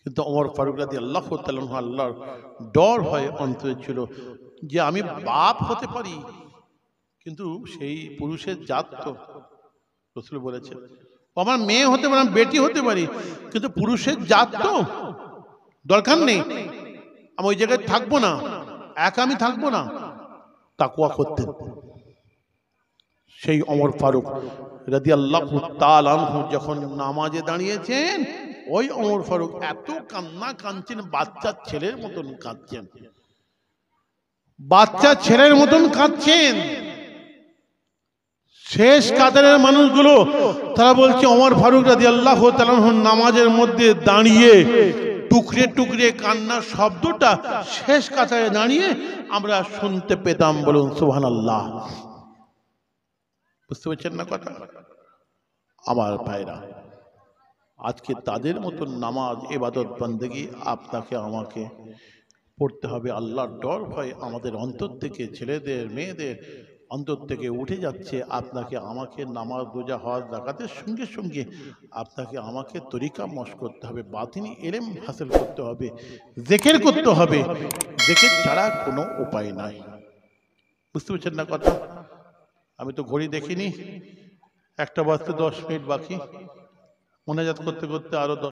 কিন্তু অমর ফারুক রাদি আল্লাহ আল্লাহর ডর হয় অন্তরে ছিল যে আমি বাপ হতে পারি কিন্তু সেই পুরুষের জাত তো রসুল বলেছে আমার মেয়ে হতে পারি বেটি হতে পারি কিন্তু পুরুষের জাত তো দরকার নেই আমি ওই জায়গায় থাকবো না একা আমি থাকবো না তাকুয়া করতে সেই অমর ফারুক রাজি আল্লাহ যখন নামাজে দাঁড়িয়েছেন ওই অমর ফারুক এত কান্না কাঁদছেন বাচ্চার ছেলের মতন কাঁদছেন বাচ্চা ছেলের মতন কাঁদছেন শেষ কাতারের মানুষগুলো তারা বলছে অমর ফারুক রাজি আল্লাহ নামাজের মধ্যে দাঁড়িয়ে টুকরে টুকরে কান্নার শব্দটা শেষ কাতারে দাঁড়িয়ে আমরা শুনতে পেতাম বলুন সুহান আল্লাহ বুঝতে পারছেন না কথা আমার ভাইরা আজকে তাদের মতন নামাজ এবাদত বন্দেগি আপনাকে আমাকে পড়তে হবে আল্লাহর ডর ভয় আমাদের অন্তর থেকে ছেলেদের মেয়েদের অন্তর থেকে উঠে যাচ্ছে আপনাকে আমাকে নামাজ রোজা হওয়ার জাকাতের সঙ্গে সঙ্গে আপনাকে আমাকে তরিকা মশ করতে হবে বাতিনি এলেম হাসিল করতে হবে জেকের করতে হবে জেকের ছাড়া কোনো উপায় নাই বুঝতে পারছেন না কথা আমি তো ঘড়ি দেখিনি একটা বাজতে দশ মিনিট বাকি মোনাজাত করতে করতে আরো